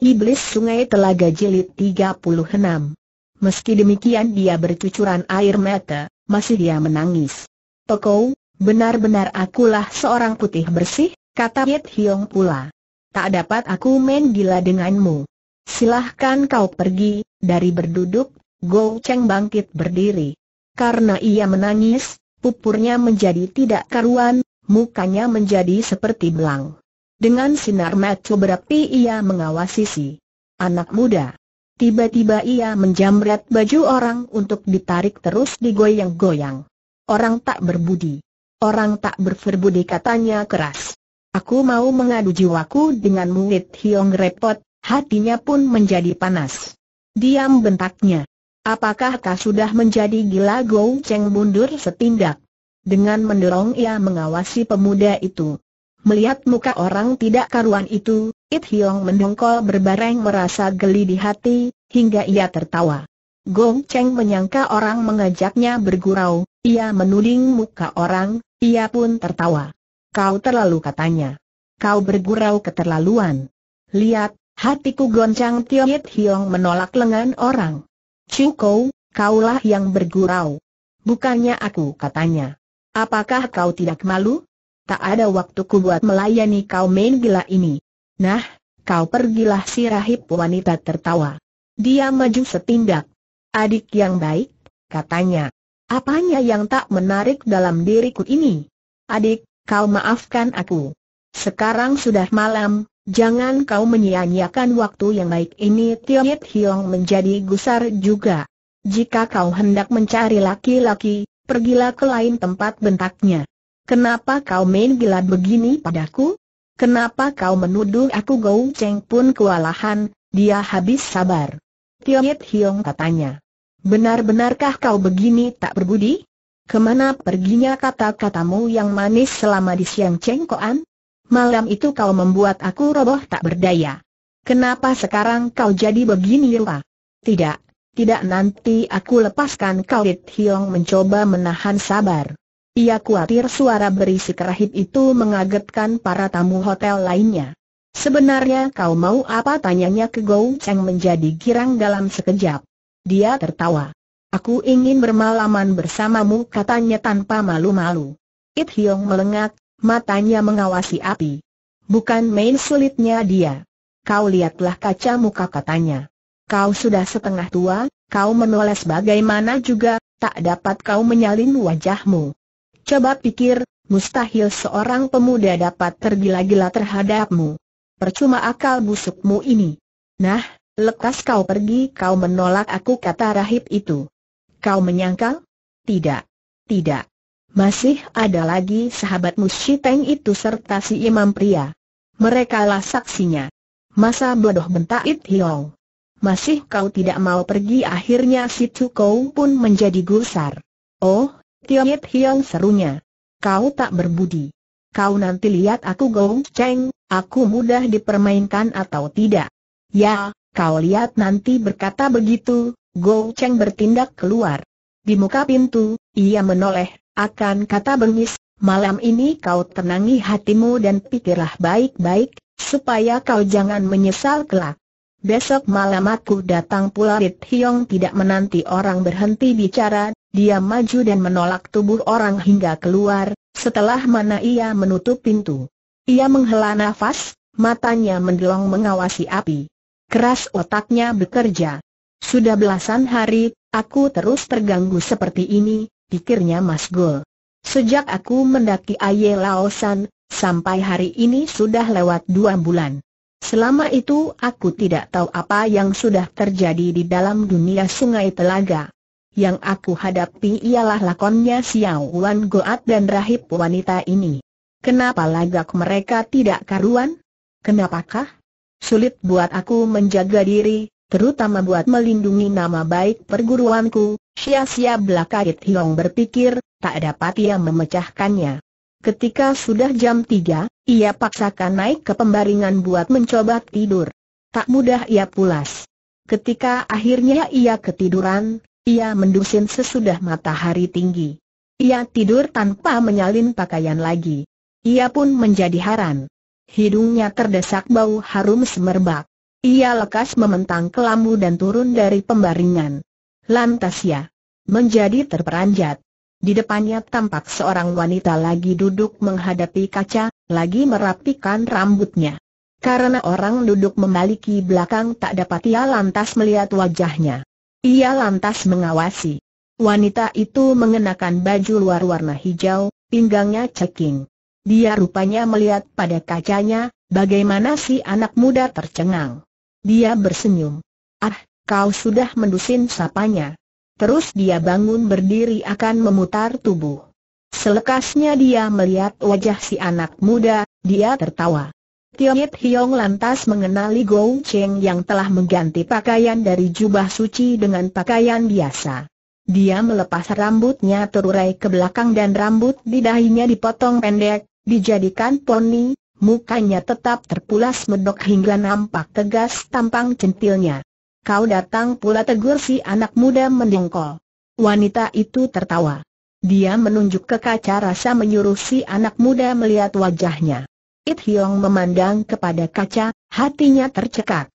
Iblis Sungai Telaga Jilid 36. Meski demikian dia bercucuran air mata, masih dia menangis. Tokou, benar-benar akulah seorang putih bersih, kata Yit Hiong pula. Tak dapat aku main gila denganmu. Silahkan kau pergi, dari berduduk, Go Cheng bangkit berdiri. Karena ia menangis, pupurnya menjadi tidak karuan, mukanya menjadi seperti belang. Dengan sinar mata berapi ia mengawasi si anak muda. Tiba-tiba ia menjamret baju orang untuk ditarik terus digoyang-goyang. Orang tak berbudi. Orang tak berferbudi katanya keras. Aku mau mengadu jiwaku dengan murid Hiong repot, hatinya pun menjadi panas. Diam bentaknya. Apakah kau sudah menjadi gila Gou Cheng mundur setindak? Dengan mendorong ia mengawasi pemuda itu. Melihat muka orang tidak karuan itu, It Hiong mendongkol berbareng merasa geli di hati, hingga ia tertawa. Gong Cheng menyangka orang mengajaknya bergurau, ia menuding muka orang, ia pun tertawa. Kau terlalu katanya. Kau bergurau keterlaluan. Lihat, hatiku goncang It Hiong menolak lengan orang. Cukou, kaulah yang bergurau. Bukannya aku katanya. Apakah kau tidak malu? tak ada waktuku buat melayani kau main gila ini. Nah, kau pergilah si rahib wanita tertawa. Dia maju setindak. Adik yang baik, katanya. Apanya yang tak menarik dalam diriku ini? Adik, kau maafkan aku. Sekarang sudah malam, jangan kau menyia-nyiakan waktu yang baik ini Yit Hiong menjadi gusar juga. Jika kau hendak mencari laki-laki, pergilah ke lain tempat bentaknya. Kenapa kau main gila begini padaku? Kenapa kau menuduh aku Gou Cheng pun kewalahan, dia habis sabar. Yit Hiong katanya. Benar-benarkah kau begini tak berbudi? Kemana perginya kata-katamu yang manis selama di siang cengkoan? Malam itu kau membuat aku roboh tak berdaya. Kenapa sekarang kau jadi begini lupa? Tidak, tidak nanti aku lepaskan kau Yit Hiong mencoba menahan sabar. Ia khawatir suara berisi kerahit itu mengagetkan para tamu hotel lainnya. Sebenarnya kau mau apa tanyanya ke Gou Cheng menjadi girang dalam sekejap. Dia tertawa. Aku ingin bermalaman bersamamu katanya tanpa malu-malu. It Hiong melengak, matanya mengawasi api. Bukan main sulitnya dia. Kau lihatlah kaca muka katanya. Kau sudah setengah tua, kau menoleh bagaimana juga, tak dapat kau menyalin wajahmu. Coba pikir, mustahil seorang pemuda dapat tergila-gila terhadapmu. Percuma akal busukmu ini. Nah, lekas kau pergi kau menolak aku kata rahib itu. Kau menyangkal? Tidak. Tidak. Masih ada lagi sahabatmu si Teng itu serta si imam pria. Mereka lah saksinya. Masa bodoh bentak It Hiong. Masih kau tidak mau pergi akhirnya si Tukou pun menjadi gusar. Oh, Yip Hiong serunya. Kau tak berbudi. Kau nanti lihat aku gong ceng, aku mudah dipermainkan atau tidak. Ya, kau lihat nanti berkata begitu, Gong Cheng bertindak keluar. Di muka pintu, ia menoleh, akan kata bengis, malam ini kau tenangi hatimu dan pikirlah baik-baik, supaya kau jangan menyesal kelak. Besok malam aku datang pula Rit Hiong tidak menanti orang berhenti bicara, dia maju dan menolak tubuh orang hingga keluar, setelah mana ia menutup pintu. Ia menghela nafas, matanya mendelong mengawasi api. Keras otaknya bekerja. Sudah belasan hari, aku terus terganggu seperti ini, pikirnya Mas Gol. Sejak aku mendaki Aye Laosan, sampai hari ini sudah lewat dua bulan. Selama itu aku tidak tahu apa yang sudah terjadi di dalam dunia sungai telaga. Yang aku hadapi ialah lakonnya Xiao Wan Goat dan rahib wanita ini. Kenapa lagak mereka tidak karuan? Kenapakah? Sulit buat aku menjaga diri, terutama buat melindungi nama baik perguruanku, sia-sia belakarit Hiong berpikir, tak dapat ia memecahkannya. Ketika sudah jam tiga, ia paksakan naik ke pembaringan buat mencoba tidur. Tak mudah ia pulas. Ketika akhirnya ia ketiduran, ia mendusin sesudah matahari tinggi. Ia tidur tanpa menyalin pakaian lagi. Ia pun menjadi haran. Hidungnya terdesak bau harum semerbak. Ia lekas mementang kelambu dan turun dari pembaringan. Lantas ia menjadi terperanjat. Di depannya tampak seorang wanita lagi duduk menghadapi kaca, lagi merapikan rambutnya. Karena orang duduk memiliki belakang tak dapat ia lantas melihat wajahnya. Ia lantas mengawasi. Wanita itu mengenakan baju luar warna hijau, pinggangnya ceking. Dia rupanya melihat pada kacanya, bagaimana si anak muda tercengang. Dia bersenyum. Ah, kau sudah mendusin sapanya. Terus dia bangun berdiri akan memutar tubuh. Selekasnya dia melihat wajah si anak muda, dia tertawa. Tiongit Hiong lantas mengenali Gou Cheng yang telah mengganti pakaian dari jubah suci dengan pakaian biasa. Dia melepas rambutnya terurai ke belakang dan rambut di dahinya dipotong pendek, dijadikan poni, mukanya tetap terpulas medok hingga nampak tegas tampang centilnya. Kau datang pula tegur si anak muda mendengkol. Wanita itu tertawa. Dia menunjuk ke kaca rasa menyuruh si anak muda melihat wajahnya. It Hiong memandang kepada kaca, hatinya tercekat.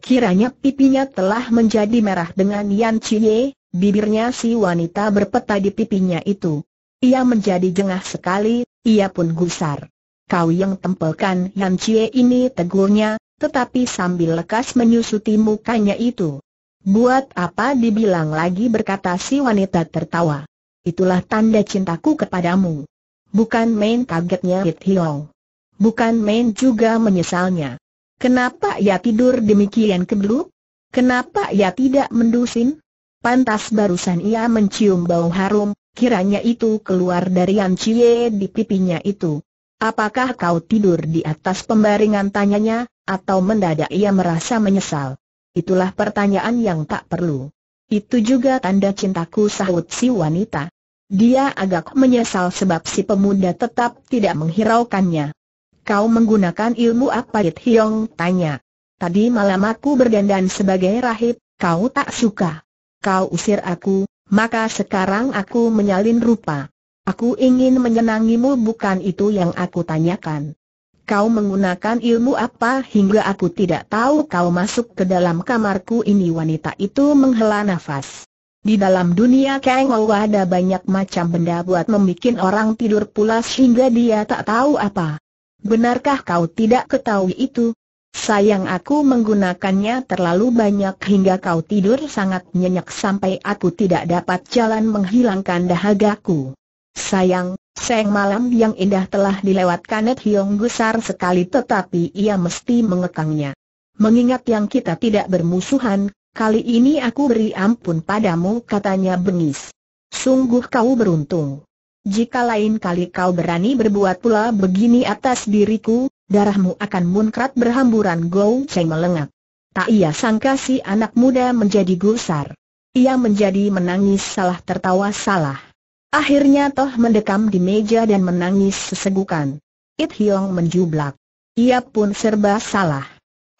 Kiranya pipinya telah menjadi merah dengan Yan Chie, bibirnya si wanita berpeta di pipinya itu. Ia menjadi jengah sekali, ia pun gusar. Kau yang tempelkan Yan Chie ini tegurnya, tetapi sambil lekas menyusuti mukanya itu. Buat apa dibilang lagi berkata si wanita tertawa. Itulah tanda cintaku kepadamu. Bukan main kagetnya Hit Hiong. Bukan main juga menyesalnya. Kenapa ia tidur demikian kebeluk? Kenapa ia tidak mendusin? Pantas barusan ia mencium bau harum, kiranya itu keluar dari An di pipinya itu. Apakah kau tidur di atas pembaringan tanyanya, atau mendadak ia merasa menyesal? Itulah pertanyaan yang tak perlu. Itu juga tanda cintaku sahut si wanita. Dia agak menyesal sebab si pemuda tetap tidak menghiraukannya. Kau menggunakan ilmu apa It Hiong? Tanya. Tadi malam aku berdandan sebagai rahib, kau tak suka. Kau usir aku, maka sekarang aku menyalin rupa. Aku ingin menyenangimu bukan itu yang aku tanyakan. Kau menggunakan ilmu apa hingga aku tidak tahu kau masuk ke dalam kamarku ini wanita itu menghela nafas. Di dalam dunia Kengou ada banyak macam benda buat membuat orang tidur pulas hingga dia tak tahu apa. Benarkah kau tidak ketahui itu? Sayang aku menggunakannya terlalu banyak hingga kau tidur sangat nyenyak sampai aku tidak dapat jalan menghilangkan dahagaku. Sayang, sayang malam yang indah telah dilewatkan Net Hiong gusar sekali tetapi ia mesti mengekangnya. Mengingat yang kita tidak bermusuhan, kali ini aku beri ampun padamu katanya bengis. Sungguh kau beruntung. Jika lain kali kau berani berbuat pula begini atas diriku, darahmu akan munkrat berhamburan Gou Cheng melengak. Tak ia sangka si anak muda menjadi gusar. Ia menjadi menangis salah tertawa salah. Akhirnya Toh mendekam di meja dan menangis sesegukan. It Hiong menjublak. Ia pun serba salah.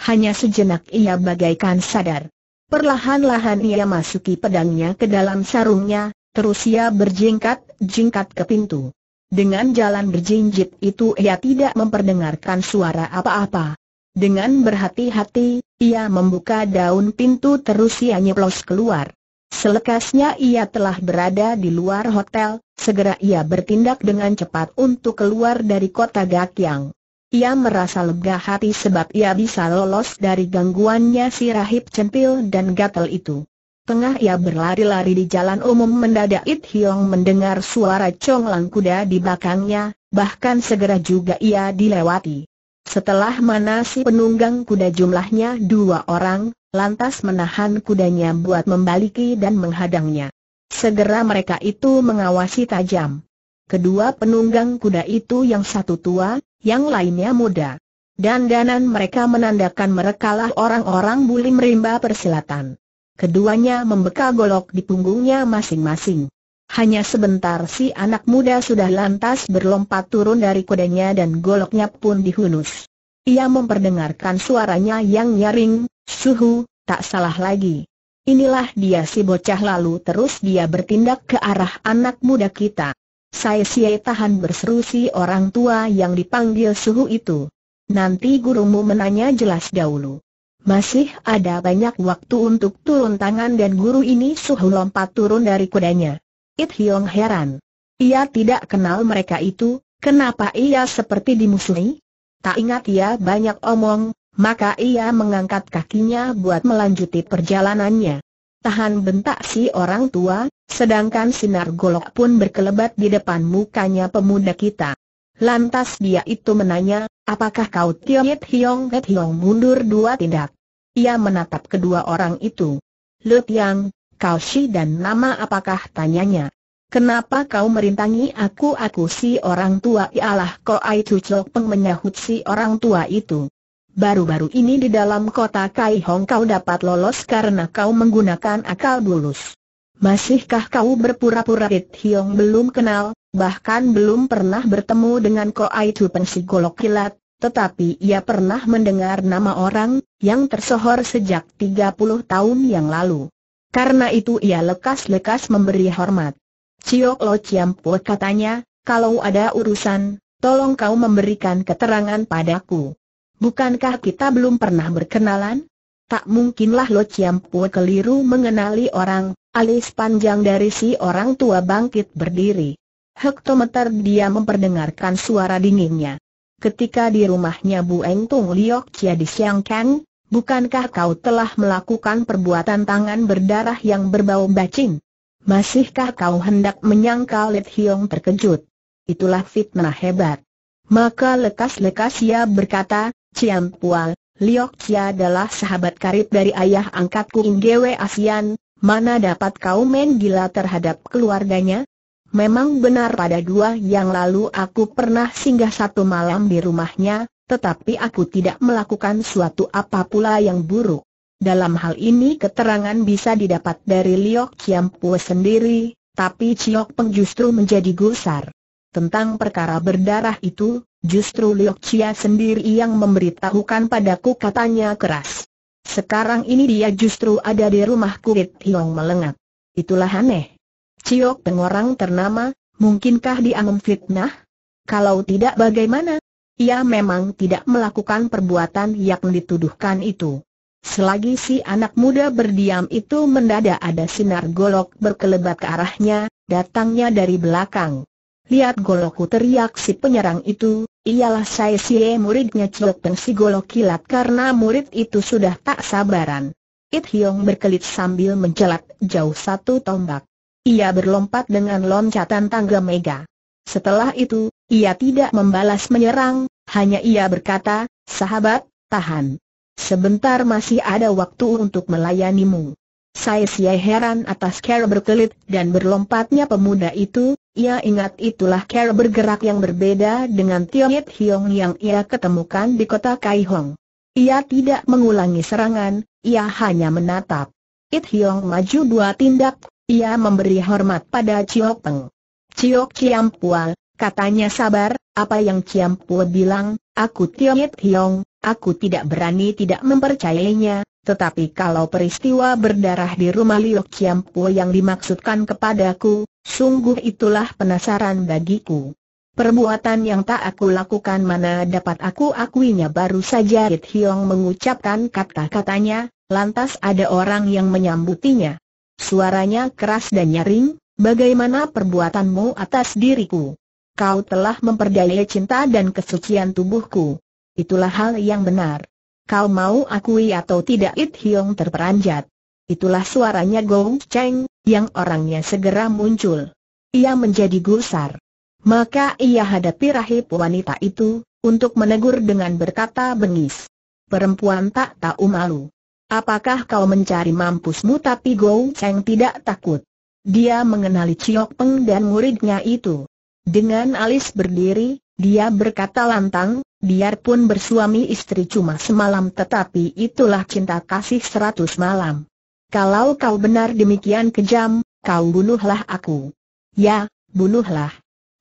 Hanya sejenak ia bagaikan sadar. Perlahan-lahan ia masuki pedangnya ke dalam sarungnya, terus ia berjingkat-jingkat ke pintu. Dengan jalan berjinjit itu ia tidak memperdengarkan suara apa-apa. Dengan berhati-hati, ia membuka daun pintu terus ia nyeplos keluar. Selekasnya ia telah berada di luar hotel, segera ia bertindak dengan cepat untuk keluar dari kota Gakyang. Ia merasa lega hati sebab ia bisa lolos dari gangguannya si rahib centil dan gatel itu. Tengah ia berlari-lari di jalan umum mendadak It Hiong mendengar suara conglang kuda di belakangnya, bahkan segera juga ia dilewati. Setelah mana si penunggang kuda jumlahnya dua orang, lantas menahan kudanya buat membaliki dan menghadangnya. Segera mereka itu mengawasi tajam. Kedua penunggang kuda itu yang satu tua, yang lainnya muda. Dan Danan mereka menandakan merekalah orang-orang buli merimba persilatan. Keduanya membekal golok di punggungnya masing-masing. Hanya sebentar si anak muda sudah lantas berlompat turun dari kudanya dan goloknya pun dihunus. Ia memperdengarkan suaranya yang nyaring, Suhu, tak salah lagi. Inilah dia si bocah lalu terus dia bertindak ke arah anak muda kita. Saya siai tahan berseru si orang tua yang dipanggil suhu itu. Nanti gurumu menanya jelas dahulu. Masih ada banyak waktu untuk turun tangan dan guru ini suhu lompat turun dari kudanya. It Hyong heran. Ia tidak kenal mereka itu, kenapa ia seperti dimusuhi? Tak ingat ia banyak omong, maka ia mengangkat kakinya buat melanjuti perjalanannya. Tahan bentak si orang tua, sedangkan sinar golok pun berkelebat di depan mukanya pemuda kita. Lantas dia itu menanya, apakah kau Yit Hiong Yit Hiong mundur dua tindak? Ia menatap kedua orang itu. Lu Tiang, kau si dan nama apakah tanyanya? Kenapa kau merintangi aku? Aku si orang tua ialah kau Ai Cucok Peng menyahut si orang tua itu baru-baru ini di dalam kota Kai Hong kau dapat lolos karena kau menggunakan akal bulus. Masihkah kau berpura-pura It Hiong belum kenal, bahkan belum pernah bertemu dengan Ko Tu Golok Kilat, tetapi ia pernah mendengar nama orang yang tersohor sejak 30 tahun yang lalu. Karena itu ia lekas-lekas memberi hormat. Ciok Lo Ciampo katanya, kalau ada urusan, tolong kau memberikan keterangan padaku. Bukankah kita belum pernah berkenalan? Tak mungkinlah Lo Chiampue keliru mengenali orang, alis panjang dari si orang tua bangkit berdiri. Hektometer dia memperdengarkan suara dinginnya. Ketika di rumahnya Bu Eng Tung Liok Chia di Siang Kang, bukankah kau telah melakukan perbuatan tangan berdarah yang berbau bacin? Masihkah kau hendak menyangkal Let Hiong terkejut? Itulah fitnah hebat. Maka lekas-lekas ia berkata, Ciam Pual, Liok Chia adalah sahabat karib dari ayah angkatku Inggewe Asian, mana dapat kau main gila terhadap keluarganya? Memang benar pada dua yang lalu aku pernah singgah satu malam di rumahnya, tetapi aku tidak melakukan suatu apa pula yang buruk. Dalam hal ini keterangan bisa didapat dari Liok Pua sendiri, tapi Ciok Peng justru menjadi gusar. Tentang perkara berdarah itu, Justru Liu Chia sendiri yang memberitahukan padaku katanya keras. Sekarang ini dia justru ada di rumah kulit Hiong melengat. Itulah aneh. Ciok pengorang ternama, mungkinkah dia memfitnah? Kalau tidak bagaimana? Ia memang tidak melakukan perbuatan yang dituduhkan itu. Selagi si anak muda berdiam itu mendadak ada sinar golok berkelebat ke arahnya, datangnya dari belakang. Lihat golokku teriak si penyerang itu, ialah Sai si e, muridnya Chok Peng si golok kilat karena murid itu sudah tak sabaran. It Hiong berkelit sambil menjelat jauh satu tombak. Ia berlompat dengan loncatan tangga mega. Setelah itu, ia tidak membalas menyerang, hanya ia berkata, sahabat, tahan. Sebentar masih ada waktu untuk melayanimu. Sai Sia heran atas cara berkelit dan berlompatnya pemuda itu, ia ingat itulah cara bergerak yang berbeda dengan Yit Hiong yang ia ketemukan di kota Kaihong. Ia tidak mengulangi serangan, ia hanya menatap. It Hiong maju dua tindak, ia memberi hormat pada Chiok Peng. Chiok Pual, katanya sabar, apa yang Pual bilang, aku Yit Hiong, aku tidak berani tidak mempercayainya, tetapi kalau peristiwa berdarah di rumah Liu Kiampu yang dimaksudkan kepadaku, sungguh itulah penasaran bagiku. Perbuatan yang tak aku lakukan mana dapat aku akuinya baru saja It Hiong mengucapkan kata-katanya, lantas ada orang yang menyambutinya. Suaranya keras dan nyaring, bagaimana perbuatanmu atas diriku? Kau telah memperdaya cinta dan kesucian tubuhku. Itulah hal yang benar. Kau mau akui atau tidak It Hiong terperanjat. Itulah suaranya Gong Cheng, yang orangnya segera muncul. Ia menjadi gusar. Maka ia hadapi rahib wanita itu, untuk menegur dengan berkata bengis. Perempuan tak tahu malu. Apakah kau mencari mampusmu tapi Gong Cheng tidak takut. Dia mengenali Chiok Peng dan muridnya itu. Dengan alis berdiri, dia berkata lantang, Biarpun bersuami istri cuma semalam tetapi itulah cinta kasih seratus malam. Kalau kau benar demikian kejam, kau bunuhlah aku. Ya, bunuhlah.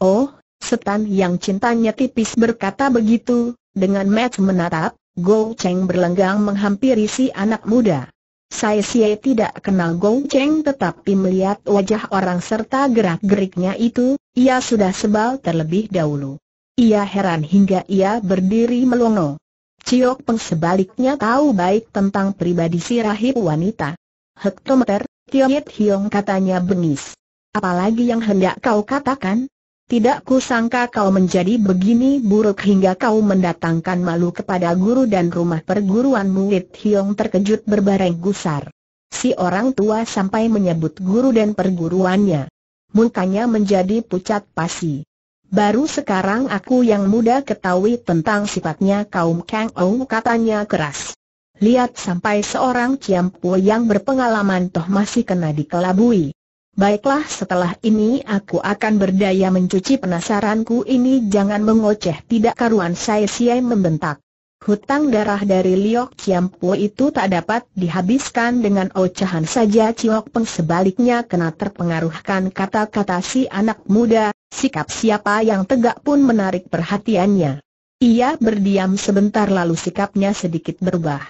Oh, setan yang cintanya tipis berkata begitu, dengan match menatap, Go Cheng berlenggang menghampiri si anak muda. Saya Xie tidak kenal Go Cheng tetapi melihat wajah orang serta gerak-geriknya itu, ia sudah sebal terlebih dahulu. Ia heran hingga ia berdiri melongo. Ciok Peng sebaliknya tahu baik tentang pribadi si rahib wanita. Hektometer, Tiongit Hiong katanya bengis. Apalagi yang hendak kau katakan? Tidak kusangka kau menjadi begini buruk hingga kau mendatangkan malu kepada guru dan rumah perguruan murid Hiong terkejut berbareng gusar. Si orang tua sampai menyebut guru dan perguruannya. Mukanya menjadi pucat pasi. Baru sekarang aku yang muda ketahui tentang sifatnya kaum Kang Ou katanya keras. Lihat sampai seorang Ciampu yang berpengalaman toh masih kena dikelabui. Baiklah setelah ini aku akan berdaya mencuci penasaranku ini jangan mengoceh tidak karuan saya siai membentak. Hutang darah dari Liok Kiam Po itu tak dapat dihabiskan dengan ocahan saja Ciok Peng sebaliknya kena terpengaruhkan kata-kata si anak muda, sikap siapa yang tegak pun menarik perhatiannya. Ia berdiam sebentar lalu sikapnya sedikit berubah.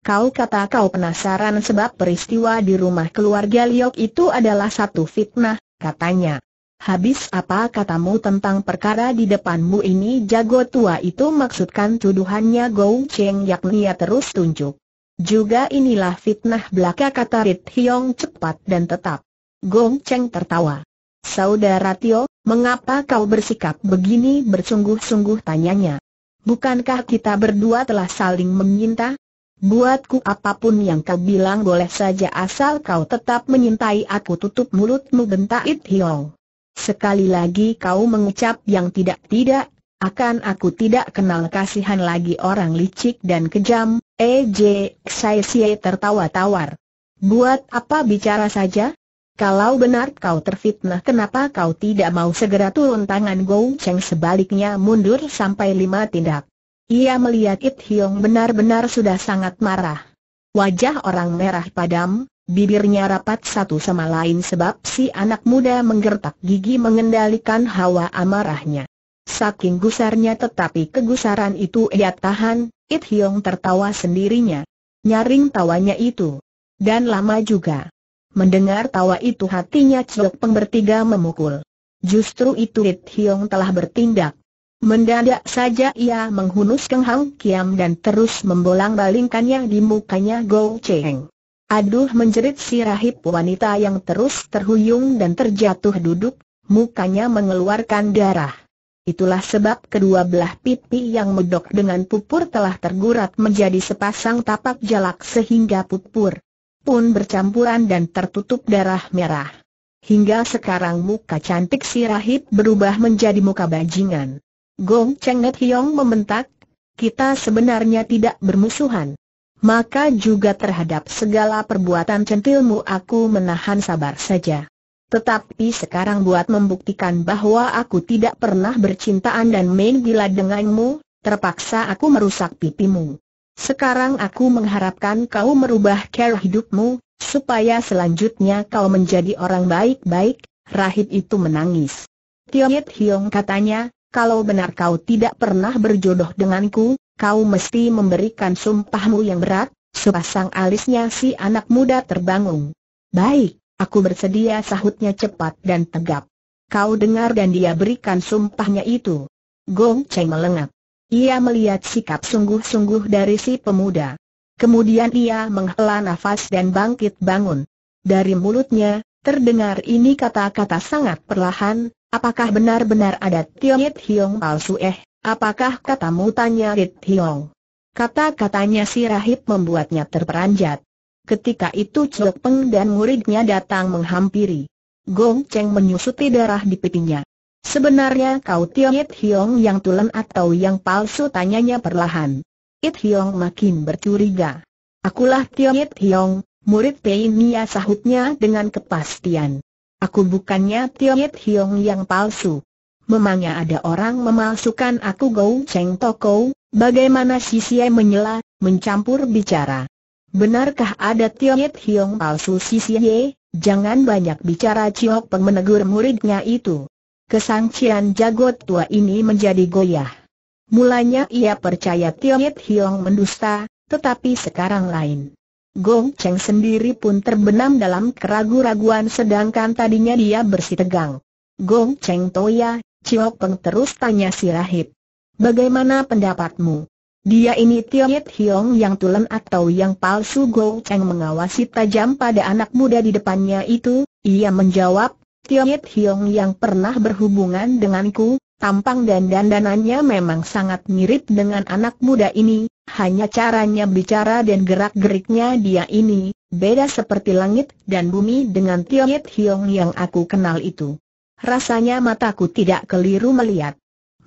Kau kata kau penasaran sebab peristiwa di rumah keluarga Liok itu adalah satu fitnah, katanya habis apa katamu tentang perkara di depanmu ini jago tua itu maksudkan tuduhannya Gou Cheng yakni ia terus tunjuk. Juga inilah fitnah belaka kata Rit Hiong cepat dan tetap. Gou Cheng tertawa. Saudara Tio, mengapa kau bersikap begini bersungguh-sungguh tanyanya? Bukankah kita berdua telah saling meminta? Buatku apapun yang kau bilang boleh saja asal kau tetap menyintai aku tutup mulutmu bentak It Hiong. Sekali lagi kau mengucap yang tidak-tidak, akan aku tidak kenal kasihan lagi orang licik dan kejam, EJ Xie tertawa tawar. Buat apa bicara saja? Kalau benar kau terfitnah kenapa kau tidak mau segera turun tangan Gou Cheng sebaliknya mundur sampai lima tindak. Ia melihat It Hiong benar-benar sudah sangat marah. Wajah orang merah padam, bibirnya rapat satu sama lain sebab si anak muda menggertak gigi mengendalikan hawa amarahnya. Saking gusarnya tetapi kegusaran itu ia tahan, It Hiong tertawa sendirinya. Nyaring tawanya itu. Dan lama juga. Mendengar tawa itu hatinya Cok Peng bertiga memukul. Justru itu It Hiong telah bertindak. Mendadak saja ia menghunus Keng Hang Kiam dan terus membolang balingkannya di mukanya Go Cheng. Aduh menjerit si rahib wanita yang terus terhuyung dan terjatuh duduk, mukanya mengeluarkan darah. Itulah sebab kedua belah pipi yang medok dengan pupur telah tergurat menjadi sepasang tapak jalak sehingga pupur pun bercampuran dan tertutup darah merah. Hingga sekarang muka cantik si rahib berubah menjadi muka bajingan. Gong Cheng Net Hiong membentak, kita sebenarnya tidak bermusuhan maka juga terhadap segala perbuatan centilmu aku menahan sabar saja. Tetapi sekarang buat membuktikan bahwa aku tidak pernah bercintaan dan main gila denganmu, terpaksa aku merusak pipimu. Sekarang aku mengharapkan kau merubah cara hidupmu, supaya selanjutnya kau menjadi orang baik-baik, rahib itu menangis. Tiongit Hiong katanya, kalau benar kau tidak pernah berjodoh denganku, kau mesti memberikan sumpahmu yang berat, sepasang alisnya si anak muda terbangun. Baik, aku bersedia sahutnya cepat dan tegap. Kau dengar dan dia berikan sumpahnya itu. Gong Cheng melengap. Ia melihat sikap sungguh-sungguh dari si pemuda. Kemudian ia menghela nafas dan bangkit bangun. Dari mulutnya, terdengar ini kata-kata sangat perlahan, apakah benar-benar ada Tionyet Hiong palsu eh? Apakah katamu tanya Rit Hiong? Kata-katanya si Rahib membuatnya terperanjat. Ketika itu Chok Peng dan muridnya datang menghampiri. Gong Cheng menyusuti darah di pipinya. Sebenarnya kau Tio It Hiong yang tulen atau yang palsu tanyanya perlahan. It Hiong makin bercuriga. Akulah Tio It Hiong, murid Pei Nia sahutnya dengan kepastian. Aku bukannya Tio It Hiong yang palsu memangnya ada orang memalsukan aku Gou Cheng Toko, bagaimana si Sia menyela, mencampur bicara. Benarkah ada Yit Hiong palsu si Xie? Jangan banyak bicara Ciok Peng menegur muridnya itu. Kesangcian jagot tua ini menjadi goyah. Mulanya ia percaya Yit Hiong mendusta, tetapi sekarang lain. Gong Cheng sendiri pun terbenam dalam keraguan-raguan sedangkan tadinya dia bersih tegang. Gong Cheng Toya, Cio Peng terus tanya si Rahib. Bagaimana pendapatmu? Dia ini Yit Hiong yang tulen atau yang palsu Go Cheng mengawasi tajam pada anak muda di depannya itu, ia menjawab, Yit Hiong yang pernah berhubungan denganku, tampang dan dandanannya memang sangat mirip dengan anak muda ini, hanya caranya bicara dan gerak-geriknya dia ini, beda seperti langit dan bumi dengan Yit Hiong yang aku kenal itu. Rasanya mataku tidak keliru melihat.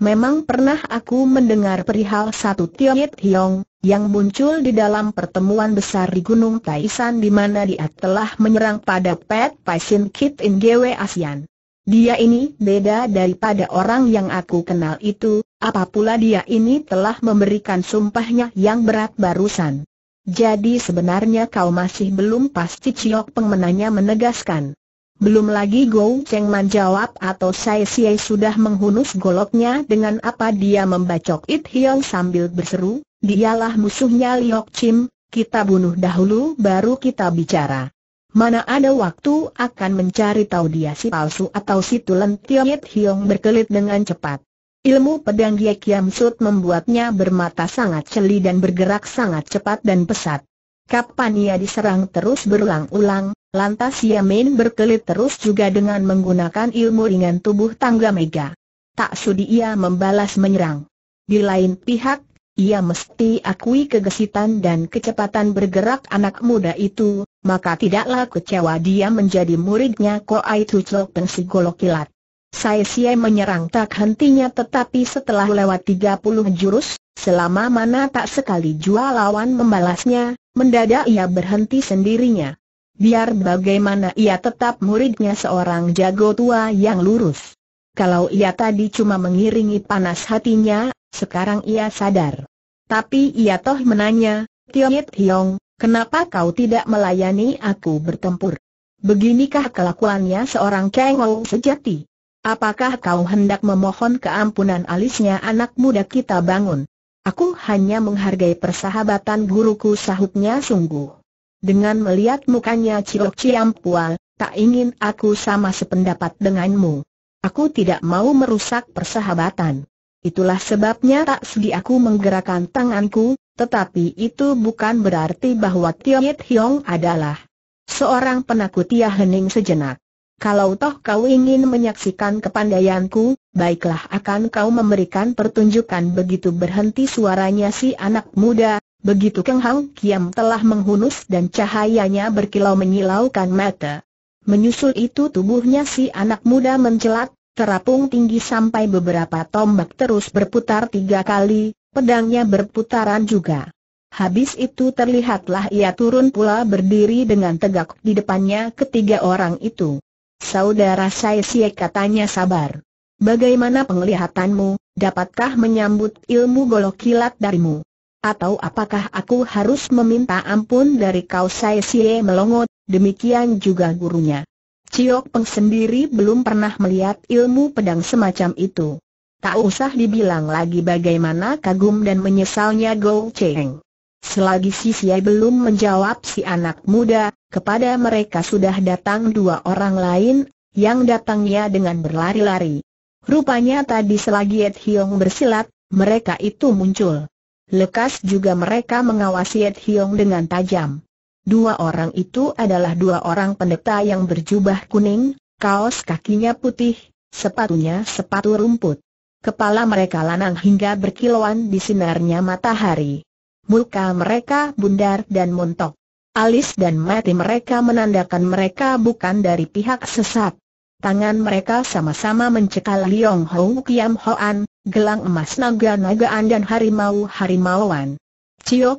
Memang pernah aku mendengar perihal satu Tio Yit Hiong, yang muncul di dalam pertemuan besar di Gunung Taisan di mana dia telah menyerang pada Pet Paisin Kit in Gwe ASEAN. Dia ini beda daripada orang yang aku kenal itu, Apapula dia ini telah memberikan sumpahnya yang berat barusan. Jadi sebenarnya kau masih belum pasti Ciok Pengmenanya menegaskan. Belum lagi Go Cheng jawab atau Sai Siai sudah menghunus goloknya dengan apa dia membacok It Hiel sambil berseru, dialah musuhnya Liok Chim, kita bunuh dahulu baru kita bicara. Mana ada waktu akan mencari tahu dia si palsu atau si tulen It Hiong berkelit dengan cepat. Ilmu pedang Ye Kiam Sut membuatnya bermata sangat celi dan bergerak sangat cepat dan pesat. Kapan ia diserang terus berulang-ulang, Lantas Yamin berkelit terus juga dengan menggunakan ilmu ringan tubuh tangga mega. Tak sudi ia membalas menyerang. Di lain pihak, ia mesti akui kegesitan dan kecepatan bergerak anak muda itu, maka tidaklah kecewa dia menjadi muridnya Koai Tuclok Pengsi Golok Kilat. Sai menyerang tak hentinya tetapi setelah lewat 30 jurus, selama mana tak sekali jua lawan membalasnya, mendadak ia berhenti sendirinya biar bagaimana ia tetap muridnya seorang jago tua yang lurus. Kalau ia tadi cuma mengiringi panas hatinya, sekarang ia sadar. Tapi ia toh menanya, Yit Hiong, kenapa kau tidak melayani aku bertempur? Beginikah kelakuannya seorang cengol sejati? Apakah kau hendak memohon keampunan alisnya anak muda kita bangun? Aku hanya menghargai persahabatan guruku sahutnya sungguh. Dengan melihat mukanya Ciok Ciampua, tak ingin aku sama sependapat denganmu. Aku tidak mau merusak persahabatan. Itulah sebabnya tak sedi aku menggerakkan tanganku, tetapi itu bukan berarti bahwa Tio Yit Hiong adalah seorang penakut Tia Hening sejenak. Kalau toh kau ingin menyaksikan kepandaianku, baiklah akan kau memberikan pertunjukan begitu berhenti suaranya si anak muda, Begitu Keng Hang Kiam telah menghunus dan cahayanya berkilau menyilaukan mata. Menyusul itu tubuhnya si anak muda mencelat, terapung tinggi sampai beberapa tombak terus berputar tiga kali, pedangnya berputaran juga. Habis itu terlihatlah ia turun pula berdiri dengan tegak di depannya ketiga orang itu. Saudara saya siek katanya sabar. Bagaimana penglihatanmu, dapatkah menyambut ilmu golok kilat darimu? Atau apakah aku harus meminta ampun dari kau Sai melongot melongot, demikian juga gurunya. Ciok Peng sendiri belum pernah melihat ilmu pedang semacam itu. Tak usah dibilang lagi bagaimana kagum dan menyesalnya Go Cheng. Selagi si belum menjawab si anak muda, kepada mereka sudah datang dua orang lain, yang datangnya dengan berlari-lari. Rupanya tadi selagi Ed Hiong bersilat, mereka itu muncul. Lekas juga mereka mengawasi Ed Hiong dengan tajam. Dua orang itu adalah dua orang pendeta yang berjubah kuning, kaos kakinya putih, sepatunya sepatu rumput. Kepala mereka lanang hingga berkilauan di sinarnya matahari. Muka mereka bundar dan montok. Alis dan mati mereka menandakan mereka bukan dari pihak sesat. Tangan mereka sama-sama mencekal Liong Hou Kiam Hoan, gelang emas naga-nagaan dan harimau-harimauan. Ciok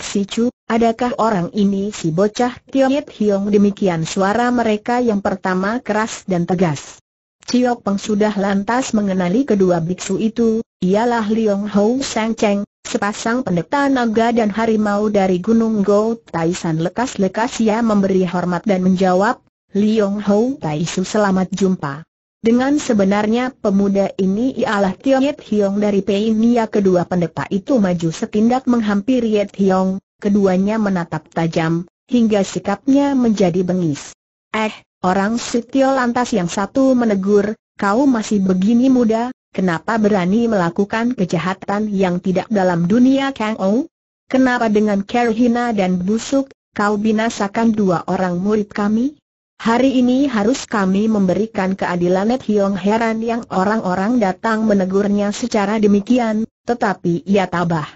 adakah orang ini si bocah Tiongit Hiong demikian suara mereka yang pertama keras dan tegas. Ciok Peng sudah lantas mengenali kedua biksu itu, ialah Liong Hou Sang Cheng, sepasang pendeta naga dan harimau dari Gunung Go Taisan lekas-lekas ia memberi hormat dan menjawab, Liong Hou Taisu selamat jumpa. Dengan sebenarnya pemuda ini ialah Yit Hiong dari Peinia kedua pendeta itu maju setindak menghampiri Yit Hiong, keduanya menatap tajam, hingga sikapnya menjadi bengis. Eh, orang Tio lantas yang satu menegur, kau masih begini muda, kenapa berani melakukan kejahatan yang tidak dalam dunia Kang Ou? Kenapa dengan Kerhina dan busuk, kau binasakan dua orang murid kami? Hari ini harus kami memberikan keadilan Net Hiong heran yang orang-orang datang menegurnya secara demikian, tetapi ia tabah.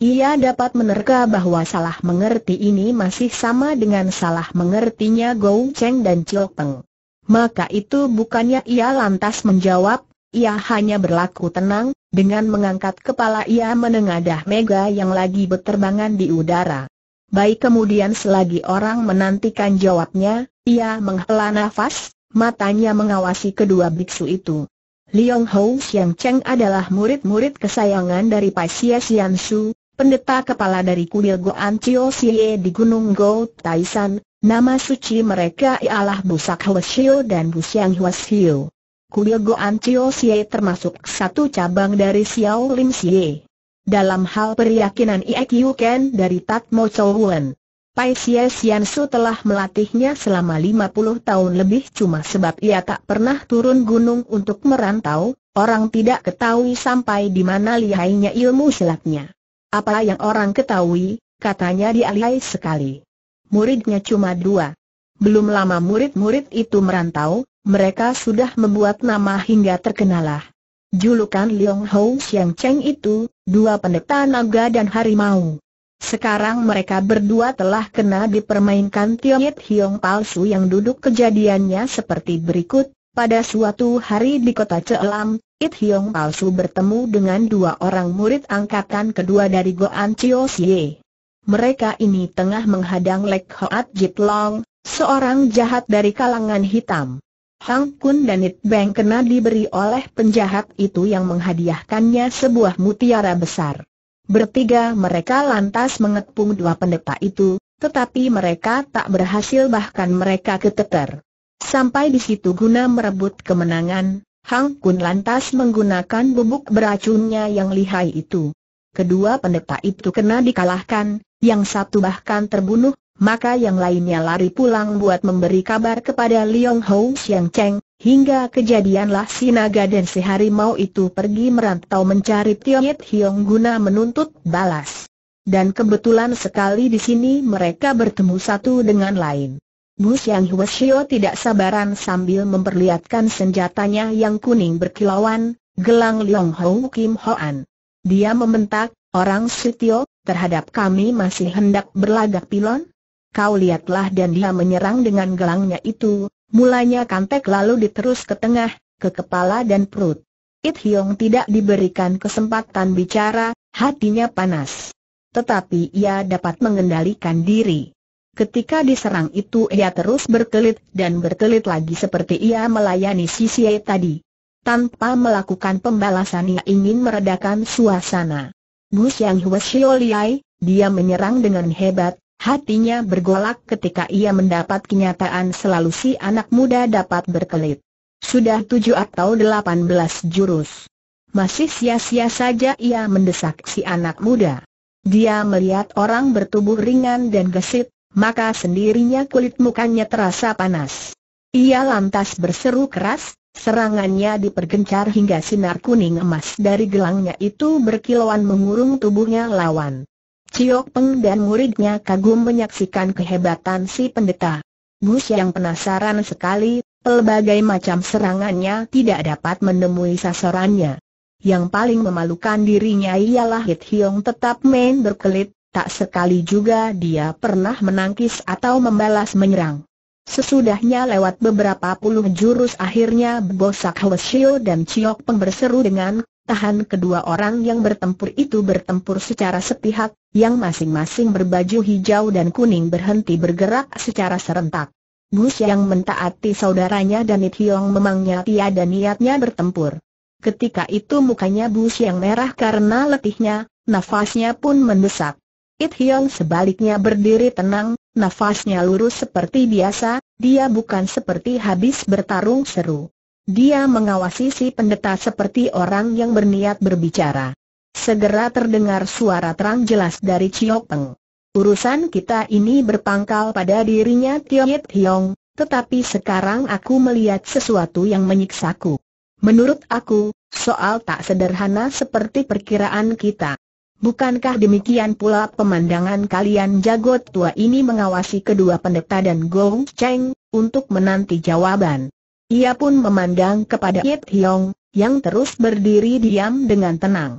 Ia dapat menerka bahwa salah mengerti ini masih sama dengan salah mengertinya Gou Cheng dan Chiu Peng. Maka itu bukannya ia lantas menjawab, ia hanya berlaku tenang, dengan mengangkat kepala ia menengadah mega yang lagi berterbangan di udara. Baik kemudian selagi orang menantikan jawabnya, ia menghela nafas, matanya mengawasi kedua biksu itu. Liang Hou Xiang Cheng adalah murid-murid kesayangan dari Pai Xie Xian Su, pendeta kepala dari kuil Goan Chio Xie di Gunung Go Taisan, nama suci mereka ialah Hwa Hwasio dan Hwa Hwasio. Kuil Goan Chio Xie termasuk satu cabang dari Xiao Lim Xie dalam hal keyakinan IQ Ken dari mo Chow wen, Pai Xie Xian Su telah melatihnya selama 50 tahun lebih cuma sebab ia tak pernah turun gunung untuk merantau, orang tidak ketahui sampai di mana lihainya ilmu silatnya. Apa yang orang ketahui, katanya dia sekali. Muridnya cuma dua. Belum lama murid-murid itu merantau, mereka sudah membuat nama hingga terkenalah. Julukan Liong Hou Xiang Cheng itu, dua pendeta naga dan harimau. Sekarang mereka berdua telah kena dipermainkan Tionyet Hiong palsu yang duduk kejadiannya seperti berikut. Pada suatu hari di kota Ceelam, It Hiong palsu bertemu dengan dua orang murid angkatan kedua dari Goan Chio Sye. Mereka ini tengah menghadang Lek Hoat Jit Long, seorang jahat dari kalangan hitam. Hang Kun dan It Bang kena diberi oleh penjahat itu yang menghadiahkannya sebuah mutiara besar. Bertiga mereka lantas mengepung dua pendeta itu, tetapi mereka tak berhasil bahkan mereka keteter. Sampai di situ guna merebut kemenangan, Hang Kun lantas menggunakan bubuk beracunnya yang lihai itu. Kedua pendeta itu kena dikalahkan, yang satu bahkan terbunuh, maka yang lainnya lari pulang buat memberi kabar kepada Liong Hou Xiang Cheng, hingga kejadianlah si naga dan si harimau itu pergi merantau mencari Yit Hiong guna menuntut balas. Dan kebetulan sekali di sini mereka bertemu satu dengan lain. Bu Xiang Shio tidak sabaran sambil memperlihatkan senjatanya yang kuning berkilauan, gelang Liong Hou Kim Hoan. Dia membentak, orang Sitio, terhadap kami masih hendak berlagak pilon? Kau lihatlah dan dia menyerang dengan gelangnya itu, mulanya kantek lalu diterus ke tengah, ke kepala dan perut. It Hiong tidak diberikan kesempatan bicara, hatinya panas. Tetapi ia dapat mengendalikan diri. Ketika diserang itu ia terus berkelit dan berkelit lagi seperti ia melayani Sisi tadi. Tanpa melakukan pembalasan ia ingin meredakan suasana. Bu Xiang Hua Liai, dia menyerang dengan hebat, Hatinya bergolak ketika ia mendapat kenyataan selalu si anak muda dapat berkelit. Sudah tujuh atau delapan belas jurus. Masih sia-sia saja ia mendesak si anak muda. Dia melihat orang bertubuh ringan dan gesit, maka sendirinya kulit mukanya terasa panas. Ia lantas berseru keras, serangannya dipergencar hingga sinar kuning emas dari gelangnya itu berkilauan mengurung tubuhnya lawan. Ciok Peng dan muridnya kagum menyaksikan kehebatan si pendeta. Gus yang penasaran sekali, pelbagai macam serangannya tidak dapat menemui sasarannya. Yang paling memalukan dirinya ialah Hit Hiong tetap main berkelit, tak sekali juga dia pernah menangkis atau membalas menyerang. Sesudahnya lewat beberapa puluh jurus akhirnya Bosak Hwesio dan Ciok Peng berseru dengan tahan kedua orang yang bertempur itu bertempur secara sepihak, yang masing-masing berbaju hijau dan kuning berhenti bergerak secara serentak. Bus yang mentaati saudaranya dan It Hiong memangnya tiada niatnya bertempur. Ketika itu mukanya Bus yang merah karena letihnya, nafasnya pun mendesak. It Hiong sebaliknya berdiri tenang, nafasnya lurus seperti biasa, dia bukan seperti habis bertarung seru. Dia mengawasi si pendeta seperti orang yang berniat berbicara. Segera terdengar suara terang jelas dari Chiok Peng. Urusan kita ini berpangkal pada dirinya Yit Hiong, tetapi sekarang aku melihat sesuatu yang menyiksaku. Menurut aku, soal tak sederhana seperti perkiraan kita. Bukankah demikian pula pemandangan kalian jagot tua ini mengawasi kedua pendeta dan Gong Cheng, untuk menanti jawaban? Ia pun memandang kepada Yit Hiong, yang terus berdiri diam dengan tenang.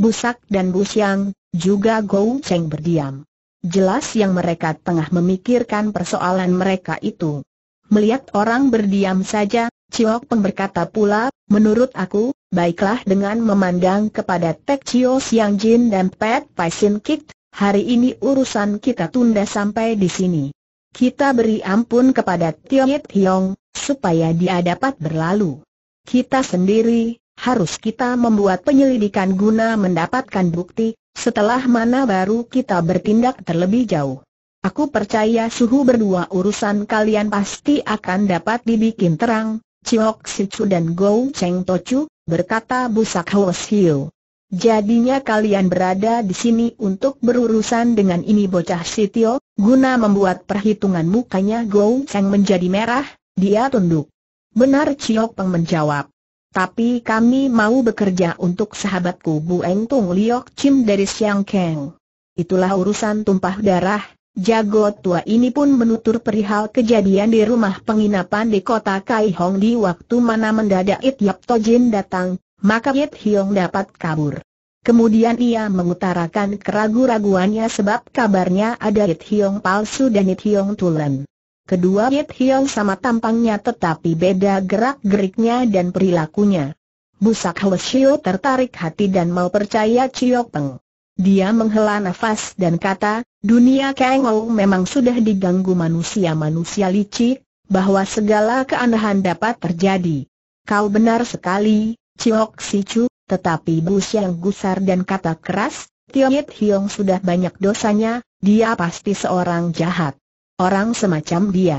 Busak dan Busiang juga Gou Cheng berdiam. Jelas yang mereka tengah memikirkan persoalan mereka itu. Melihat orang berdiam saja, Chiok Peng berkata pula, menurut aku, baiklah dengan memandang kepada Tek Chio Siang Jin dan Pet Sin Kit, hari ini urusan kita tunda sampai di sini. Kita beri ampun kepada Tio Yit Hiong, supaya dia dapat berlalu. Kita sendiri, harus kita membuat penyelidikan guna mendapatkan bukti, setelah mana baru kita bertindak terlebih jauh. Aku percaya suhu berdua urusan kalian pasti akan dapat dibikin terang, Chiok Sichu dan Gou Cheng Tochu, berkata Busak Hwas Hiu. Jadinya kalian berada di sini untuk berurusan dengan ini bocah Sitio, guna membuat perhitungan mukanya Gou Cheng menjadi merah, dia tunduk. Benar Ciok Peng menjawab. Tapi kami mau bekerja untuk sahabatku Bu Eng Tung Liok Chim dari Siang Keng. Itulah urusan tumpah darah, jago tua ini pun menutur perihal kejadian di rumah penginapan di kota Kai Hong di waktu mana mendadak It Yap To Jin datang, maka It Hiong dapat kabur. Kemudian ia mengutarakan keraguan raguannya sebab kabarnya ada It Hiong palsu dan It Hiong tulen. Kedua Yit Hiong sama tampangnya tetapi beda gerak-geriknya dan perilakunya. Busak Shio tertarik hati dan mau percaya Chiok Peng. Dia menghela nafas dan kata, dunia Ou memang sudah diganggu manusia-manusia licik, bahwa segala keanehan dapat terjadi. Kau benar sekali, Chiok Sichu, tetapi bus yang gusar dan kata keras, Yit Hiong sudah banyak dosanya, dia pasti seorang jahat. Orang semacam dia.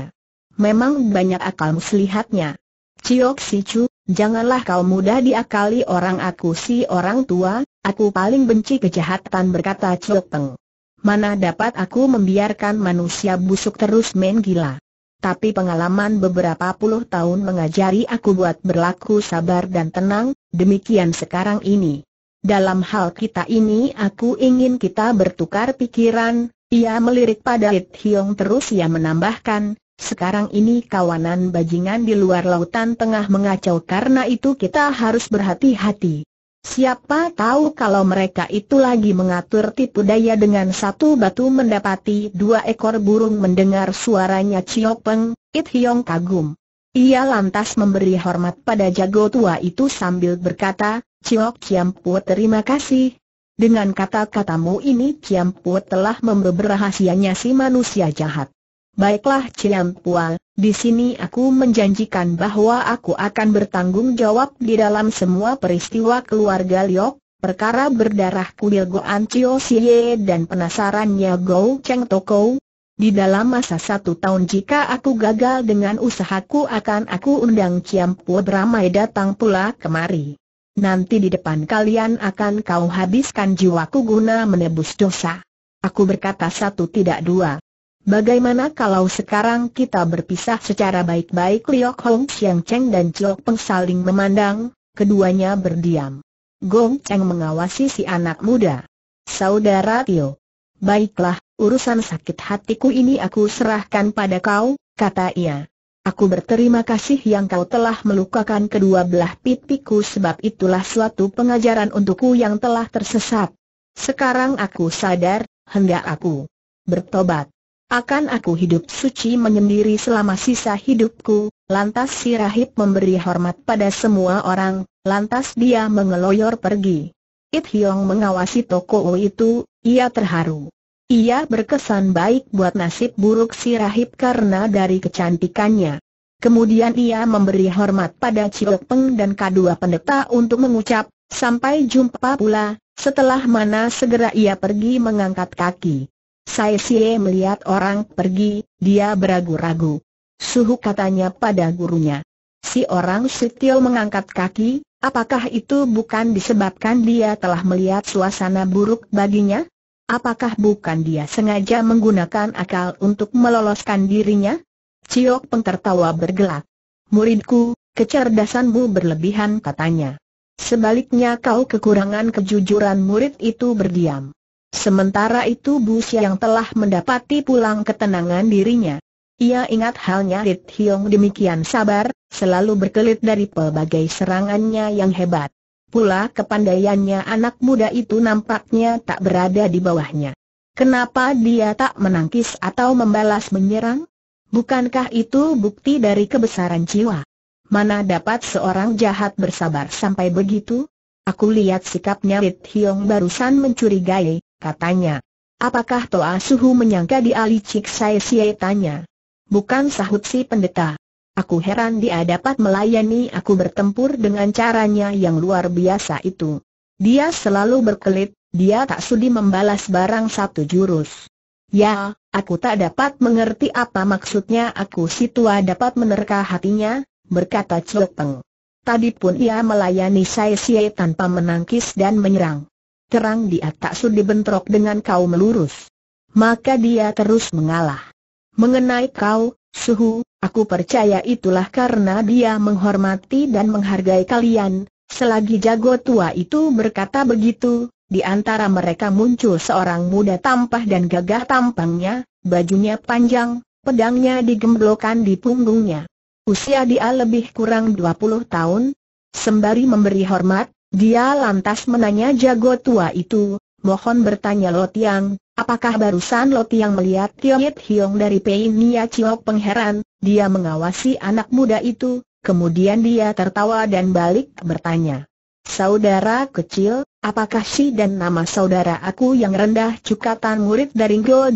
Memang banyak akal muslihatnya. Ciok Si Chu, janganlah kau mudah diakali orang aku si orang tua, aku paling benci kejahatan berkata Ciok Peng. Mana dapat aku membiarkan manusia busuk terus main gila. Tapi pengalaman beberapa puluh tahun mengajari aku buat berlaku sabar dan tenang, demikian sekarang ini. Dalam hal kita ini aku ingin kita bertukar pikiran, ia melirik pada It Hiong terus ia menambahkan, sekarang ini kawanan bajingan di luar lautan tengah mengacau karena itu kita harus berhati-hati. Siapa tahu kalau mereka itu lagi mengatur tipu daya dengan satu batu mendapati dua ekor burung mendengar suaranya Chiok Peng, It Hiong kagum. Ia lantas memberi hormat pada jago tua itu sambil berkata, Chiok Chiam Pu terima kasih, dengan kata-katamu ini Pua telah membeber rahasianya si manusia jahat. Baiklah Pua, di sini aku menjanjikan bahwa aku akan bertanggung jawab di dalam semua peristiwa keluarga Liok, perkara berdarah kuil Goan Cio Siye dan penasarannya Go Cheng Toko. Di dalam masa satu tahun jika aku gagal dengan usahaku akan aku undang Pua beramai datang pula kemari. Nanti di depan kalian akan kau habiskan jiwaku guna menebus dosa. Aku berkata satu tidak dua. Bagaimana kalau sekarang kita berpisah secara baik-baik Liok Hong Xiang Cheng dan Chiok Peng saling memandang, keduanya berdiam. Gong Cheng mengawasi si anak muda. Saudara Tio. Baiklah, urusan sakit hatiku ini aku serahkan pada kau, kata ia. Aku berterima kasih yang kau telah melukakan kedua belah pipiku sebab itulah suatu pengajaran untukku yang telah tersesat. Sekarang aku sadar, hendak aku bertobat. Akan aku hidup suci menyendiri selama sisa hidupku, lantas si rahib memberi hormat pada semua orang, lantas dia mengeloyor pergi. It Hiong mengawasi toko itu, ia terharu. Ia berkesan baik buat nasib buruk si Rahib karena dari kecantikannya. Kemudian ia memberi hormat pada Ciok Peng dan kedua pendeta untuk mengucap, sampai jumpa pula, setelah mana segera ia pergi mengangkat kaki. Sai Xie melihat orang pergi, dia beragu-ragu. Suhu katanya pada gurunya. Si orang Sitil mengangkat kaki, apakah itu bukan disebabkan dia telah melihat suasana buruk baginya? Apakah bukan dia sengaja menggunakan akal untuk meloloskan dirinya? Ciok Peng tertawa bergelak. Muridku, kecerdasanmu berlebihan katanya. Sebaliknya kau kekurangan kejujuran murid itu berdiam. Sementara itu Bu yang telah mendapati pulang ketenangan dirinya. Ia ingat halnya Rit Hiong demikian sabar, selalu berkelit dari pelbagai serangannya yang hebat. Pula kepandaiannya anak muda itu nampaknya tak berada di bawahnya. Kenapa dia tak menangkis atau membalas menyerang? Bukankah itu bukti dari kebesaran jiwa? Mana dapat seorang jahat bersabar sampai begitu? Aku lihat sikapnya Rit Hiong barusan mencurigai, katanya. Apakah Toa Suhu menyangka di licik? Saya Sai Bukan sahut si pendeta. Aku heran dia dapat melayani aku bertempur dengan caranya yang luar biasa itu. Dia selalu berkelit, dia tak sudi membalas barang satu jurus. Ya, aku tak dapat mengerti apa maksudnya aku si tua dapat menerka hatinya, berkata Cepeng. Tadi pun ia melayani saya siye tanpa menangkis dan menyerang. Terang dia tak sudi bentrok dengan kau melurus. Maka dia terus mengalah. Mengenai kau, Suhu, Aku percaya itulah karena dia menghormati dan menghargai kalian, selagi jago tua itu berkata begitu, di antara mereka muncul seorang muda tampah dan gagah tampangnya, bajunya panjang, pedangnya digemblokan di punggungnya. Usia dia lebih kurang 20 tahun. Sembari memberi hormat, dia lantas menanya jago tua itu, mohon bertanya Lo Tiang, apakah barusan Lo Tiang melihat Tiong Yit Hiong dari Pei Nia Chiok pengheran, dia mengawasi anak muda itu, kemudian dia tertawa dan balik bertanya. Saudara kecil, apakah si dan nama saudara aku yang rendah cukatan murid dari Go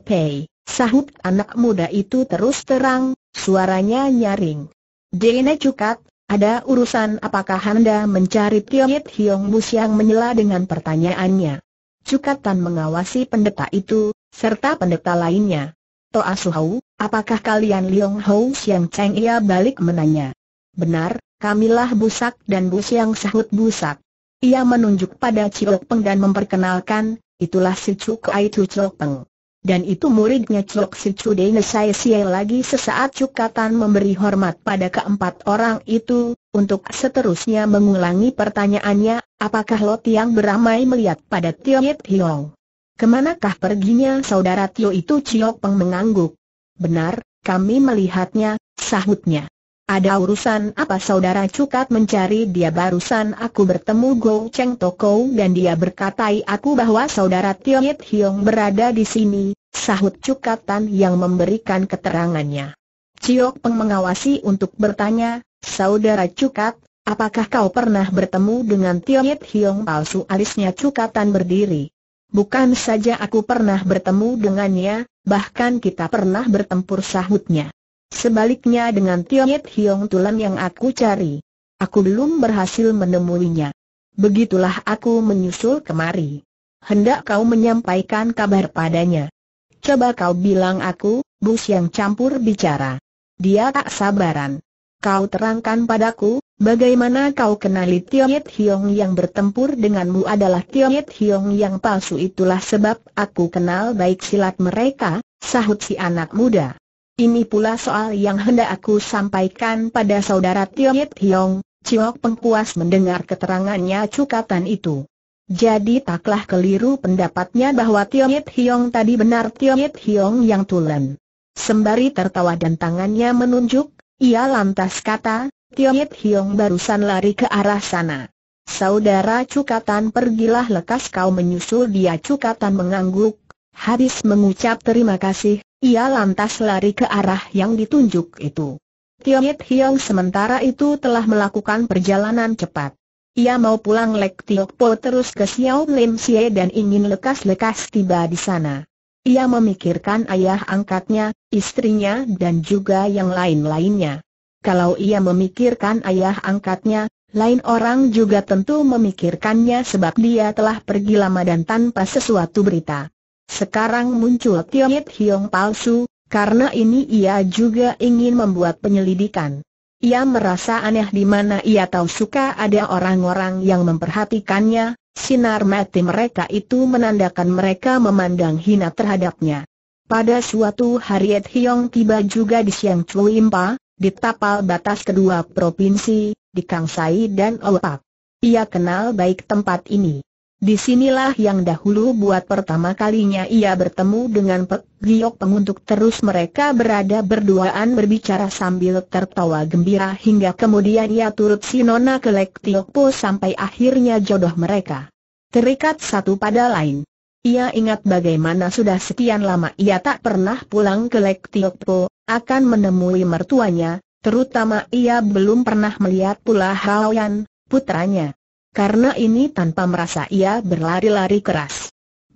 Pei?" Sahut anak muda itu terus terang, suaranya nyaring. Dene cukat, ada urusan apakah Anda mencari Piet Hiong Mus yang menyela dengan pertanyaannya? Cukatan mengawasi pendeta itu, serta pendeta lainnya. Toa Suhau, apakah kalian Liong Hou Siang Cheng ia balik menanya. Benar, kamilah Busak dan bus yang sahut Busak. Ia menunjuk pada Ciok Peng dan memperkenalkan, itulah si Cuk Ai Tu Ciok Peng. Dan itu muridnya Cilok Si Cu Dene Nesai Siai lagi sesaat Cukatan memberi hormat pada keempat orang itu, untuk seterusnya mengulangi pertanyaannya, apakah Lot yang beramai melihat pada Tio Yit Hiong. Kemanakah perginya saudara Tio itu Ciok Peng mengangguk. Benar, kami melihatnya, sahutnya. Ada urusan apa saudara Cukat mencari dia barusan aku bertemu Go Cheng Toko dan dia berkatai aku bahwa saudara Tio Yit Hiong berada di sini, sahut Cukatan yang memberikan keterangannya. Ciok Peng mengawasi untuk bertanya, saudara Cukat, apakah kau pernah bertemu dengan Tio Yit Hiong palsu alisnya Cukatan berdiri? Bukan saja aku pernah bertemu dengannya, bahkan kita pernah bertempur sahutnya. Sebaliknya dengan Tionyet Hiong Tulan yang aku cari. Aku belum berhasil menemuinya. Begitulah aku menyusul kemari. Hendak kau menyampaikan kabar padanya. Coba kau bilang aku, Bus yang campur bicara. Dia tak sabaran. Kau terangkan padaku, Bagaimana kau kenali Tionyet Hiong yang bertempur denganmu adalah Tionyet Hiong yang palsu itulah sebab aku kenal baik silat mereka, sahut si anak muda. Ini pula soal yang hendak aku sampaikan pada saudara Tionyet Hiong, Ciok Pengkuas mendengar keterangannya cukatan itu. Jadi taklah keliru pendapatnya bahwa Tionyet Hiong tadi benar Tionyet Hiong yang tulen. Sembari tertawa dan tangannya menunjuk, ia lantas kata, Tiongit Hiong barusan lari ke arah sana. Saudara Cukatan pergilah lekas kau menyusul dia Cukatan mengangguk, habis mengucap terima kasih, ia lantas lari ke arah yang ditunjuk itu. Tiongit Hiong sementara itu telah melakukan perjalanan cepat. Ia mau pulang Lek Tiok Po terus ke Xiao Lim Sie dan ingin lekas-lekas tiba di sana. Ia memikirkan ayah angkatnya, istrinya dan juga yang lain-lainnya. Kalau ia memikirkan ayah angkatnya, lain orang juga tentu memikirkannya sebab dia telah pergi lama dan tanpa sesuatu berita. Sekarang muncul Tiongit Hiong palsu, karena ini ia juga ingin membuat penyelidikan. Ia merasa aneh di mana ia tahu suka ada orang-orang yang memperhatikannya, sinar mati mereka itu menandakan mereka memandang hina terhadapnya. Pada suatu hari Ed Hiong tiba juga di Siang Chui Impa, di tapal batas kedua provinsi, di Kangsai dan Opak. Ia kenal baik tempat ini. Disinilah yang dahulu buat pertama kalinya ia bertemu dengan Pek Giok penguntuk terus mereka berada berduaan berbicara sambil tertawa gembira hingga kemudian ia turut si Nona Kelek Tiokpo sampai akhirnya jodoh mereka. Terikat satu pada lain. Ia ingat bagaimana sudah sekian lama ia tak pernah pulang ke Lek Tiokpo, akan menemui mertuanya, terutama ia belum pernah melihat pula Haoyan, putranya. Karena ini tanpa merasa ia berlari-lari keras.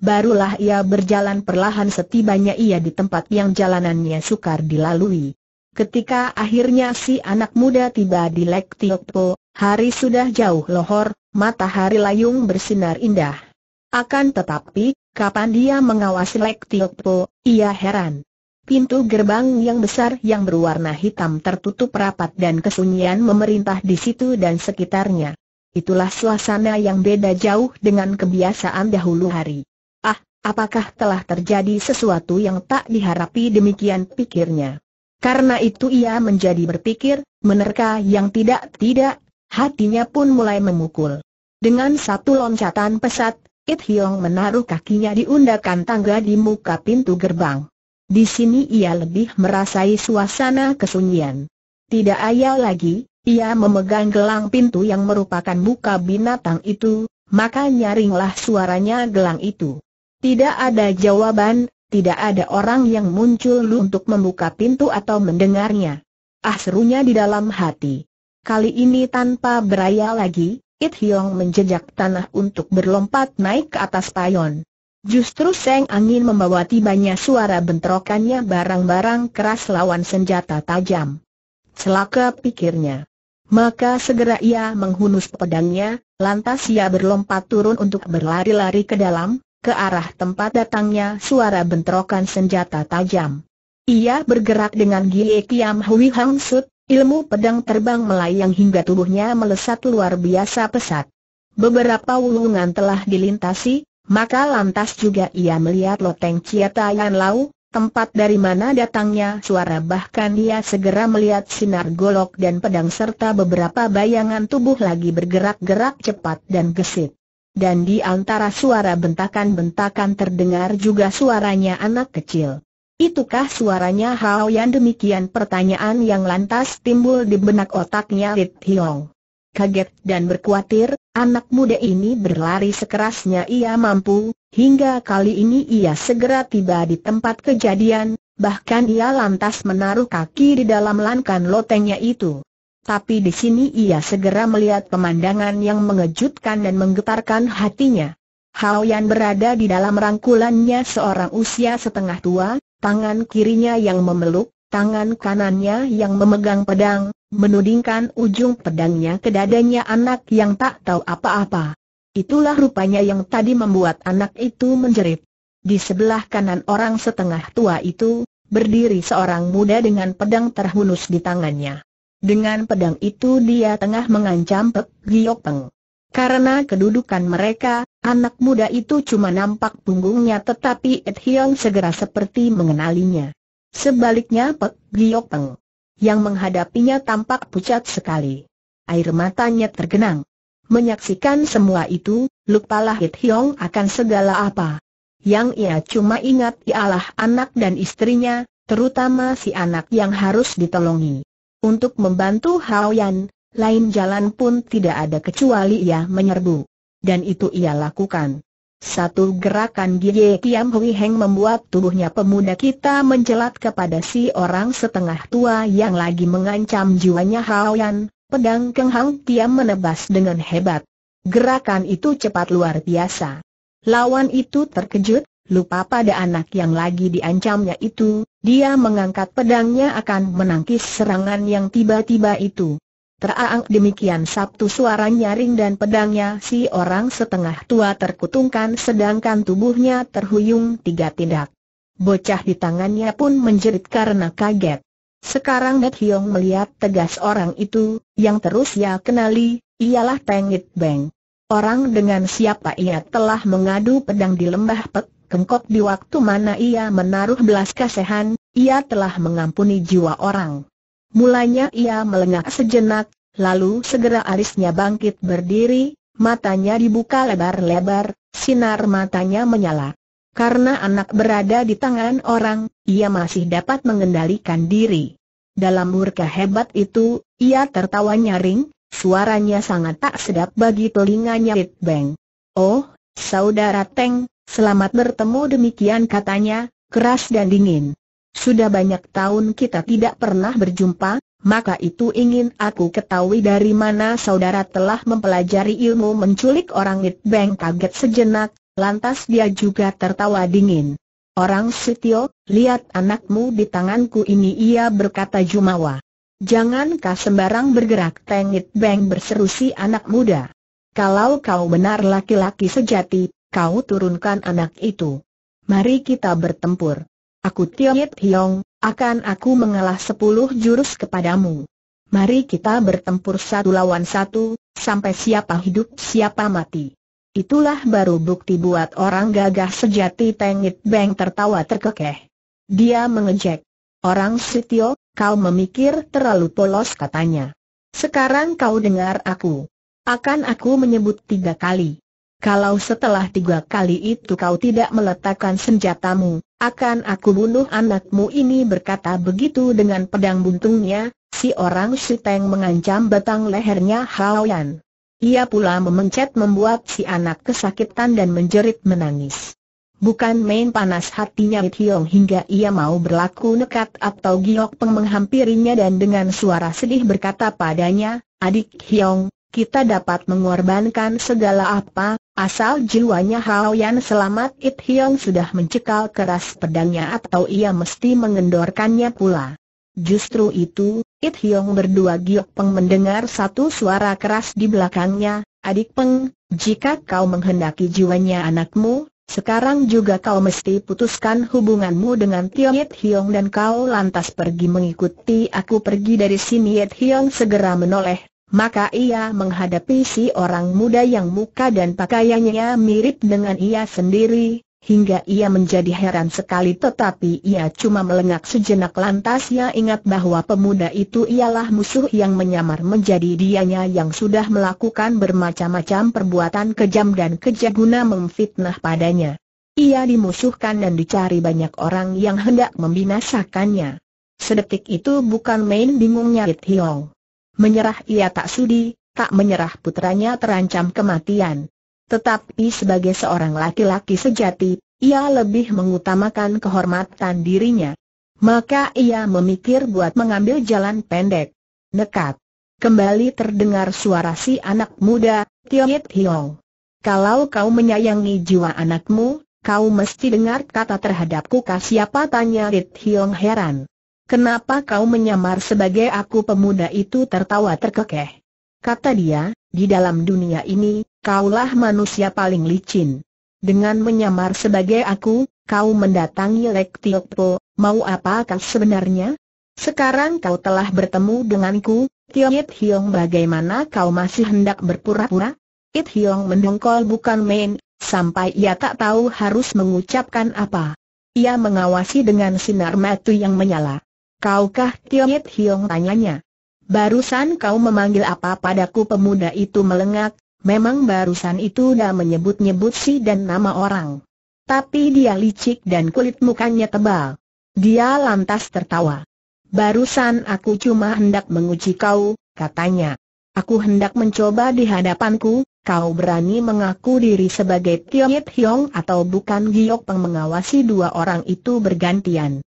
Barulah ia berjalan perlahan setibanya ia di tempat yang jalanannya sukar dilalui. Ketika akhirnya si anak muda tiba di Lek Tiokpo, hari sudah jauh lohor, matahari layung bersinar indah. Akan tetapi, kapan dia mengawasi Lek Tiokpo, ia heran. Pintu gerbang yang besar yang berwarna hitam tertutup rapat dan kesunyian memerintah di situ dan sekitarnya. Itulah suasana yang beda jauh dengan kebiasaan dahulu hari. Ah, apakah telah terjadi sesuatu yang tak diharapi demikian pikirnya. Karena itu ia menjadi berpikir, menerka yang tidak-tidak, hatinya pun mulai memukul. Dengan satu loncatan pesat, It Hiong menaruh kakinya di undakan tangga di muka pintu gerbang. Di sini ia lebih merasai suasana kesunyian. Tidak ayal lagi, ia memegang gelang pintu yang merupakan buka binatang itu, maka nyaringlah suaranya gelang itu. Tidak ada jawaban, tidak ada orang yang muncul untuk membuka pintu atau mendengarnya. Ah serunya di dalam hati. Kali ini tanpa beraya lagi, It Hiong menjejak tanah untuk berlompat naik ke atas payon. Justru Seng Angin membawa tibanya suara bentrokannya barang-barang keras lawan senjata tajam. Celaka pikirnya. Maka segera ia menghunus pedangnya, lantas ia berlompat turun untuk berlari-lari ke dalam, ke arah tempat datangnya suara bentrokan senjata tajam. Ia bergerak dengan Gie Kiam Hui Hang Sut, ilmu pedang terbang melayang hingga tubuhnya melesat luar biasa pesat. Beberapa wulungan telah dilintasi, maka lantas juga ia melihat loteng Yan Lau, tempat dari mana datangnya suara bahkan ia segera melihat sinar golok dan pedang serta beberapa bayangan tubuh lagi bergerak-gerak cepat dan gesit. Dan di antara suara bentakan-bentakan terdengar juga suaranya anak kecil. Itukah suaranya Hao yang demikian pertanyaan yang lantas timbul di benak otaknya Rit Hiong kaget dan berkuatir, anak muda ini berlari sekerasnya ia mampu, hingga kali ini ia segera tiba di tempat kejadian, bahkan ia lantas menaruh kaki di dalam lankan lotengnya itu. Tapi di sini ia segera melihat pemandangan yang mengejutkan dan menggetarkan hatinya. Hao Yan berada di dalam rangkulannya seorang usia setengah tua, tangan kirinya yang memeluk, Tangan kanannya yang memegang pedang, menudingkan ujung pedangnya ke dadanya anak yang tak tahu apa-apa. Itulah rupanya yang tadi membuat anak itu menjerit. Di sebelah kanan orang setengah tua itu, berdiri seorang muda dengan pedang terhunus di tangannya. Dengan pedang itu dia tengah mengancam Pek Giyok Peng. Karena kedudukan mereka, anak muda itu cuma nampak punggungnya tetapi Et Hiong segera seperti mengenalinya. Sebaliknya Pek Giyok Peng yang menghadapinya tampak pucat sekali. Air matanya tergenang. Menyaksikan semua itu, lupalah Hit Hiong akan segala apa. Yang ia cuma ingat ialah anak dan istrinya, terutama si anak yang harus ditolongi. Untuk membantu Hao Yan, lain jalan pun tidak ada kecuali ia menyerbu. Dan itu ia lakukan. Satu gerakan Gie Kiam Hui Heng membuat tubuhnya pemuda kita mencelat kepada si orang setengah tua yang lagi mengancam jiwanya Yan, pedang Keng Hang Tiam menebas dengan hebat. Gerakan itu cepat luar biasa. Lawan itu terkejut, lupa pada anak yang lagi diancamnya itu, dia mengangkat pedangnya akan menangkis serangan yang tiba-tiba itu. Teraang demikian sabtu suara nyaring dan pedangnya si orang setengah tua terkutungkan sedangkan tubuhnya terhuyung tiga tindak. Bocah di tangannya pun menjerit karena kaget. Sekarang Net Hiong melihat tegas orang itu, yang terus ia kenali, ialah Tengit Beng. Orang dengan siapa ia telah mengadu pedang di lembah Pek, Kengkok di waktu mana ia menaruh belas kasihan, ia telah mengampuni jiwa orang. Mulanya ia melengak sejenak, lalu segera arisnya bangkit berdiri, matanya dibuka lebar-lebar, sinar matanya menyala. Karena anak berada di tangan orang, ia masih dapat mengendalikan diri. Dalam murka hebat itu, ia tertawa nyaring, suaranya sangat tak sedap bagi telinganya It Bang. Oh, saudara Teng, selamat bertemu demikian katanya, keras dan dingin. Sudah banyak tahun kita tidak pernah berjumpa, maka itu ingin aku ketahui dari mana saudara telah mempelajari ilmu menculik orang It Bang kaget sejenak, lantas dia juga tertawa dingin. Orang Sitio, lihat anakmu di tanganku ini ia berkata Jumawa. Jangan Jangankah sembarang bergerak Tengit beng berseru si anak muda. Kalau kau benar laki-laki sejati, kau turunkan anak itu. Mari kita bertempur. Aku Tiet Hiong, akan aku mengalah sepuluh jurus kepadamu. Mari kita bertempur satu lawan satu, sampai siapa hidup siapa mati. Itulah baru bukti buat orang gagah sejati Tengit Beng tertawa terkekeh. Dia mengejek. Orang Sitio, kau memikir terlalu polos katanya. Sekarang kau dengar aku. Akan aku menyebut tiga kali. Kalau setelah tiga kali itu kau tidak meletakkan senjatamu, akan aku bunuh anakmu ini berkata begitu dengan pedang buntungnya, si orang Teng mengancam batang lehernya Yan. Ia pula memencet membuat si anak kesakitan dan menjerit menangis. Bukan main panas hatinya Hiong hingga ia mau berlaku nekat atau Giok Peng menghampirinya dan dengan suara sedih berkata padanya, Adik Hiong, kita dapat mengorbankan segala apa, asal jiwanya Hao Yan selamat It Hiong sudah mencekal keras pedangnya atau ia mesti mengendorkannya pula. Justru itu, It Hiong berdua giok peng mendengar satu suara keras di belakangnya, adik peng, jika kau menghendaki jiwanya anakmu, sekarang juga kau mesti putuskan hubunganmu dengan Tiong It Hiong dan kau lantas pergi mengikuti aku pergi dari sini It Hiong segera menoleh maka ia menghadapi si orang muda yang muka dan pakaiannya mirip dengan ia sendiri, hingga ia menjadi heran sekali tetapi ia cuma melengak sejenak lantas ia ingat bahwa pemuda itu ialah musuh yang menyamar menjadi dianya yang sudah melakukan bermacam-macam perbuatan kejam dan kejaguna memfitnah padanya. Ia dimusuhkan dan dicari banyak orang yang hendak membinasakannya. Sedetik itu bukan main bingungnya It Hiong. Menyerah ia tak sudi, tak menyerah putranya terancam kematian. Tetapi sebagai seorang laki-laki sejati, ia lebih mengutamakan kehormatan dirinya. Maka ia memikir buat mengambil jalan pendek. Nekat. Kembali terdengar suara si anak muda, Yit Hiong. Kalau kau menyayangi jiwa anakmu, kau mesti dengar kata terhadapku kah siapa tanya Yit Hiong heran. Kenapa kau menyamar sebagai aku pemuda itu tertawa terkekeh? Kata dia, di dalam dunia ini, kaulah manusia paling licin. Dengan menyamar sebagai aku, kau mendatangi Lek Tiokpo, mau apa kau sebenarnya? Sekarang kau telah bertemu denganku, It Hiong bagaimana kau masih hendak berpura-pura? It Hiong mendongkol bukan main, sampai ia tak tahu harus mengucapkan apa. Ia mengawasi dengan sinar matu yang menyala. Kaukah Tiong? Hiong tanyanya? Barusan kau memanggil apa padaku pemuda itu melengak, memang barusan itu dah menyebut-nyebut si dan nama orang. Tapi dia licik dan kulit mukanya tebal. Dia lantas tertawa. Barusan aku cuma hendak menguji kau, katanya. Aku hendak mencoba di hadapanku, kau berani mengaku diri sebagai Tiong Hiong atau bukan Giok pengawasi dua orang itu bergantian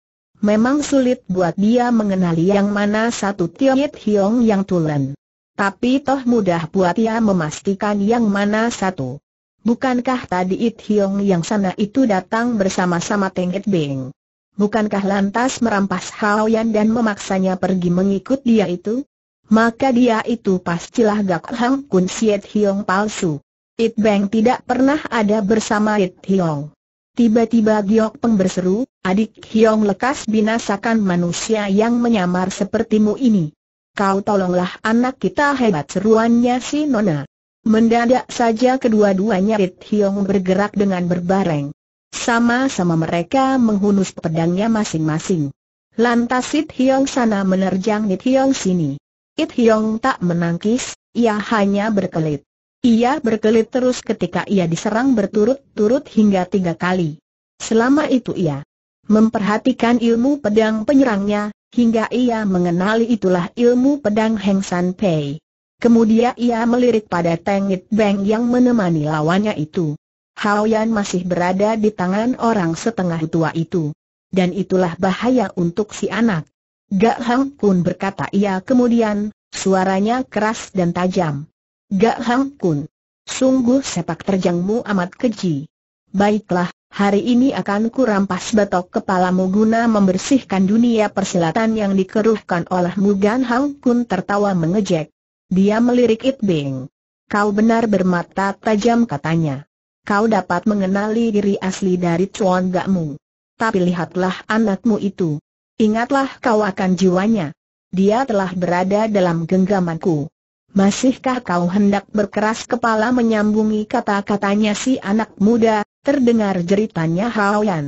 memang sulit buat dia mengenali yang mana satu Tiet Hiong yang tulen. Tapi toh mudah buat dia memastikan yang mana satu. Bukankah tadi It Hiong yang sana itu datang bersama-sama Teng Beng? Bukankah lantas merampas Hao Yan dan memaksanya pergi mengikut dia itu? Maka dia itu pastilah Gak Hang Kun Siet Hiong palsu. It Beng tidak pernah ada bersama It Hiong. Tiba-tiba Giok Peng berseru, adik Hiong lekas binasakan manusia yang menyamar sepertimu ini. Kau tolonglah anak kita hebat seruannya si Nona. Mendadak saja kedua-duanya Rit Hiong bergerak dengan berbareng. Sama-sama mereka menghunus pedangnya masing-masing. Lantas It Hiong sana menerjang It Hiong sini. It Hiong tak menangkis, ia hanya berkelit. Ia berkelit terus ketika ia diserang berturut-turut hingga tiga kali. Selama itu ia memperhatikan ilmu pedang penyerangnya, hingga ia mengenali itulah ilmu pedang Heng San Pei. Kemudian ia melirik pada Tangit Beng yang menemani lawannya itu. Hao Yan masih berada di tangan orang setengah tua itu. Dan itulah bahaya untuk si anak. Gak Hang Kun berkata ia kemudian, suaranya keras dan tajam. Gak Hang Kun. Sungguh sepak terjangmu amat keji. Baiklah, hari ini akan ku rampas batok kepalamu guna membersihkan dunia persilatan yang dikeruhkan olehmu Gan Hang Kun tertawa mengejek. Dia melirik It Bing. Kau benar bermata tajam katanya. Kau dapat mengenali diri asli dari cuan Gakmu. Tapi lihatlah anakmu itu. Ingatlah kau akan jiwanya. Dia telah berada dalam genggamanku. Masihkah kau hendak berkeras kepala menyambungi kata-katanya si anak muda, terdengar jeritannya Haoyan.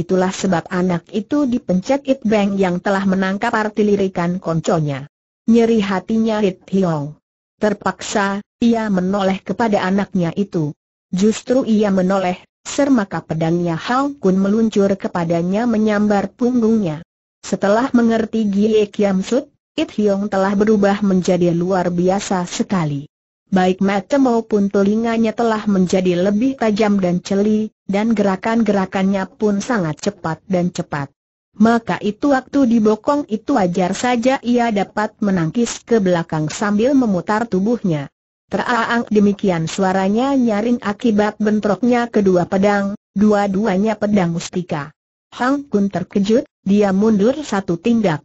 Itulah sebab anak itu dipencet It Bang yang telah menangkap arti lirikan konconya. Nyeri hatinya It Hiong. Terpaksa, ia menoleh kepada anaknya itu. Justru ia menoleh, sermaka pedangnya Hao Kun meluncur kepadanya menyambar punggungnya. Setelah mengerti Gie Kiam Sut, It Hiong telah berubah menjadi luar biasa sekali. Baik mata maupun telinganya telah menjadi lebih tajam dan celi, dan gerakan-gerakannya pun sangat cepat dan cepat. Maka itu waktu dibokong itu wajar saja ia dapat menangkis ke belakang sambil memutar tubuhnya. Teraang demikian suaranya nyaring akibat bentroknya kedua pedang, dua-duanya pedang mustika. Hang Kun terkejut, dia mundur satu tindak.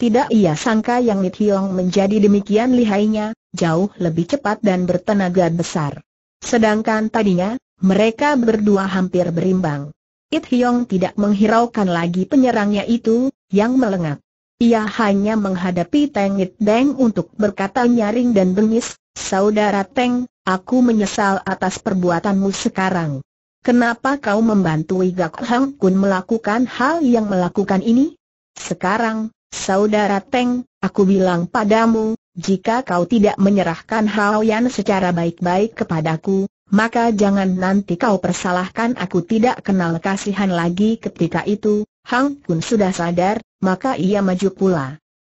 Tidak ia sangka Yang Hiong menjadi demikian lihainya, jauh lebih cepat dan bertenaga besar. Sedangkan tadinya, mereka berdua hampir berimbang. It Hiong tidak menghiraukan lagi penyerangnya itu, yang melengak. Ia hanya menghadapi Teng It Deng untuk berkata nyaring dan bengis, Saudara Teng, aku menyesal atas perbuatanmu sekarang. Kenapa kau membantu Gak Hang Kun melakukan hal yang melakukan ini? Sekarang, Saudara Teng, aku bilang padamu, jika kau tidak menyerahkan Hao Yan secara baik-baik kepadaku, maka jangan nanti kau persalahkan aku tidak kenal kasihan lagi ketika itu, Hang Kun sudah sadar, maka ia maju pula.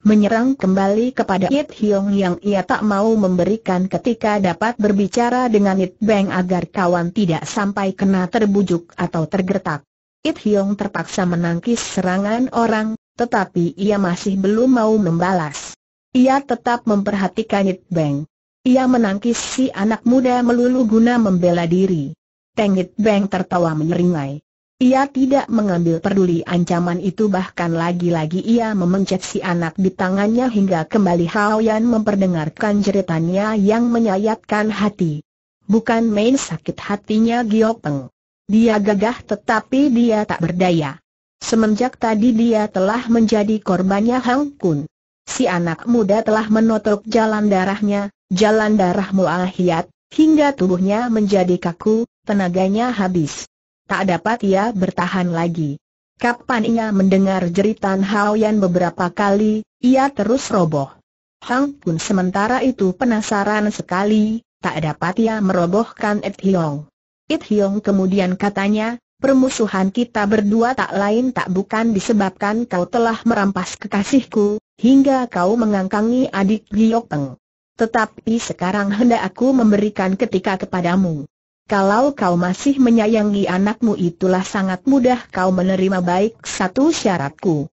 Menyerang kembali kepada It Hiong yang ia tak mau memberikan ketika dapat berbicara dengan It Beng agar kawan tidak sampai kena terbujuk atau tergertak. It Hiong terpaksa menangkis serangan orang, tetapi ia masih belum mau membalas. Ia tetap memperhatikan It Bang. Ia menangkis si anak muda melulu guna membela diri. It Beng tertawa menyeringai. Ia tidak mengambil peduli ancaman itu bahkan lagi-lagi ia memencet si anak di tangannya hingga kembali Haoyan memperdengarkan jeritannya yang menyayatkan hati. Bukan main sakit hatinya Giok Peng. Dia gagah tetapi dia tak berdaya. Semenjak tadi dia telah menjadi korbannya Hang Kun. Si anak muda telah menotok jalan darahnya, jalan darah mu'ahiyat, hingga tubuhnya menjadi kaku, tenaganya habis. Tak dapat ia bertahan lagi. Kapan ia mendengar jeritan Haoyan beberapa kali, ia terus roboh. Hang Kun sementara itu penasaran sekali, tak dapat ia merobohkan It Hiong. It Hiong kemudian katanya, permusuhan kita berdua tak lain tak bukan disebabkan kau telah merampas kekasihku, hingga kau mengangkangi adik Giyok Peng. Tetapi sekarang hendak aku memberikan ketika kepadamu. Kalau kau masih menyayangi anakmu itulah sangat mudah kau menerima baik satu syaratku.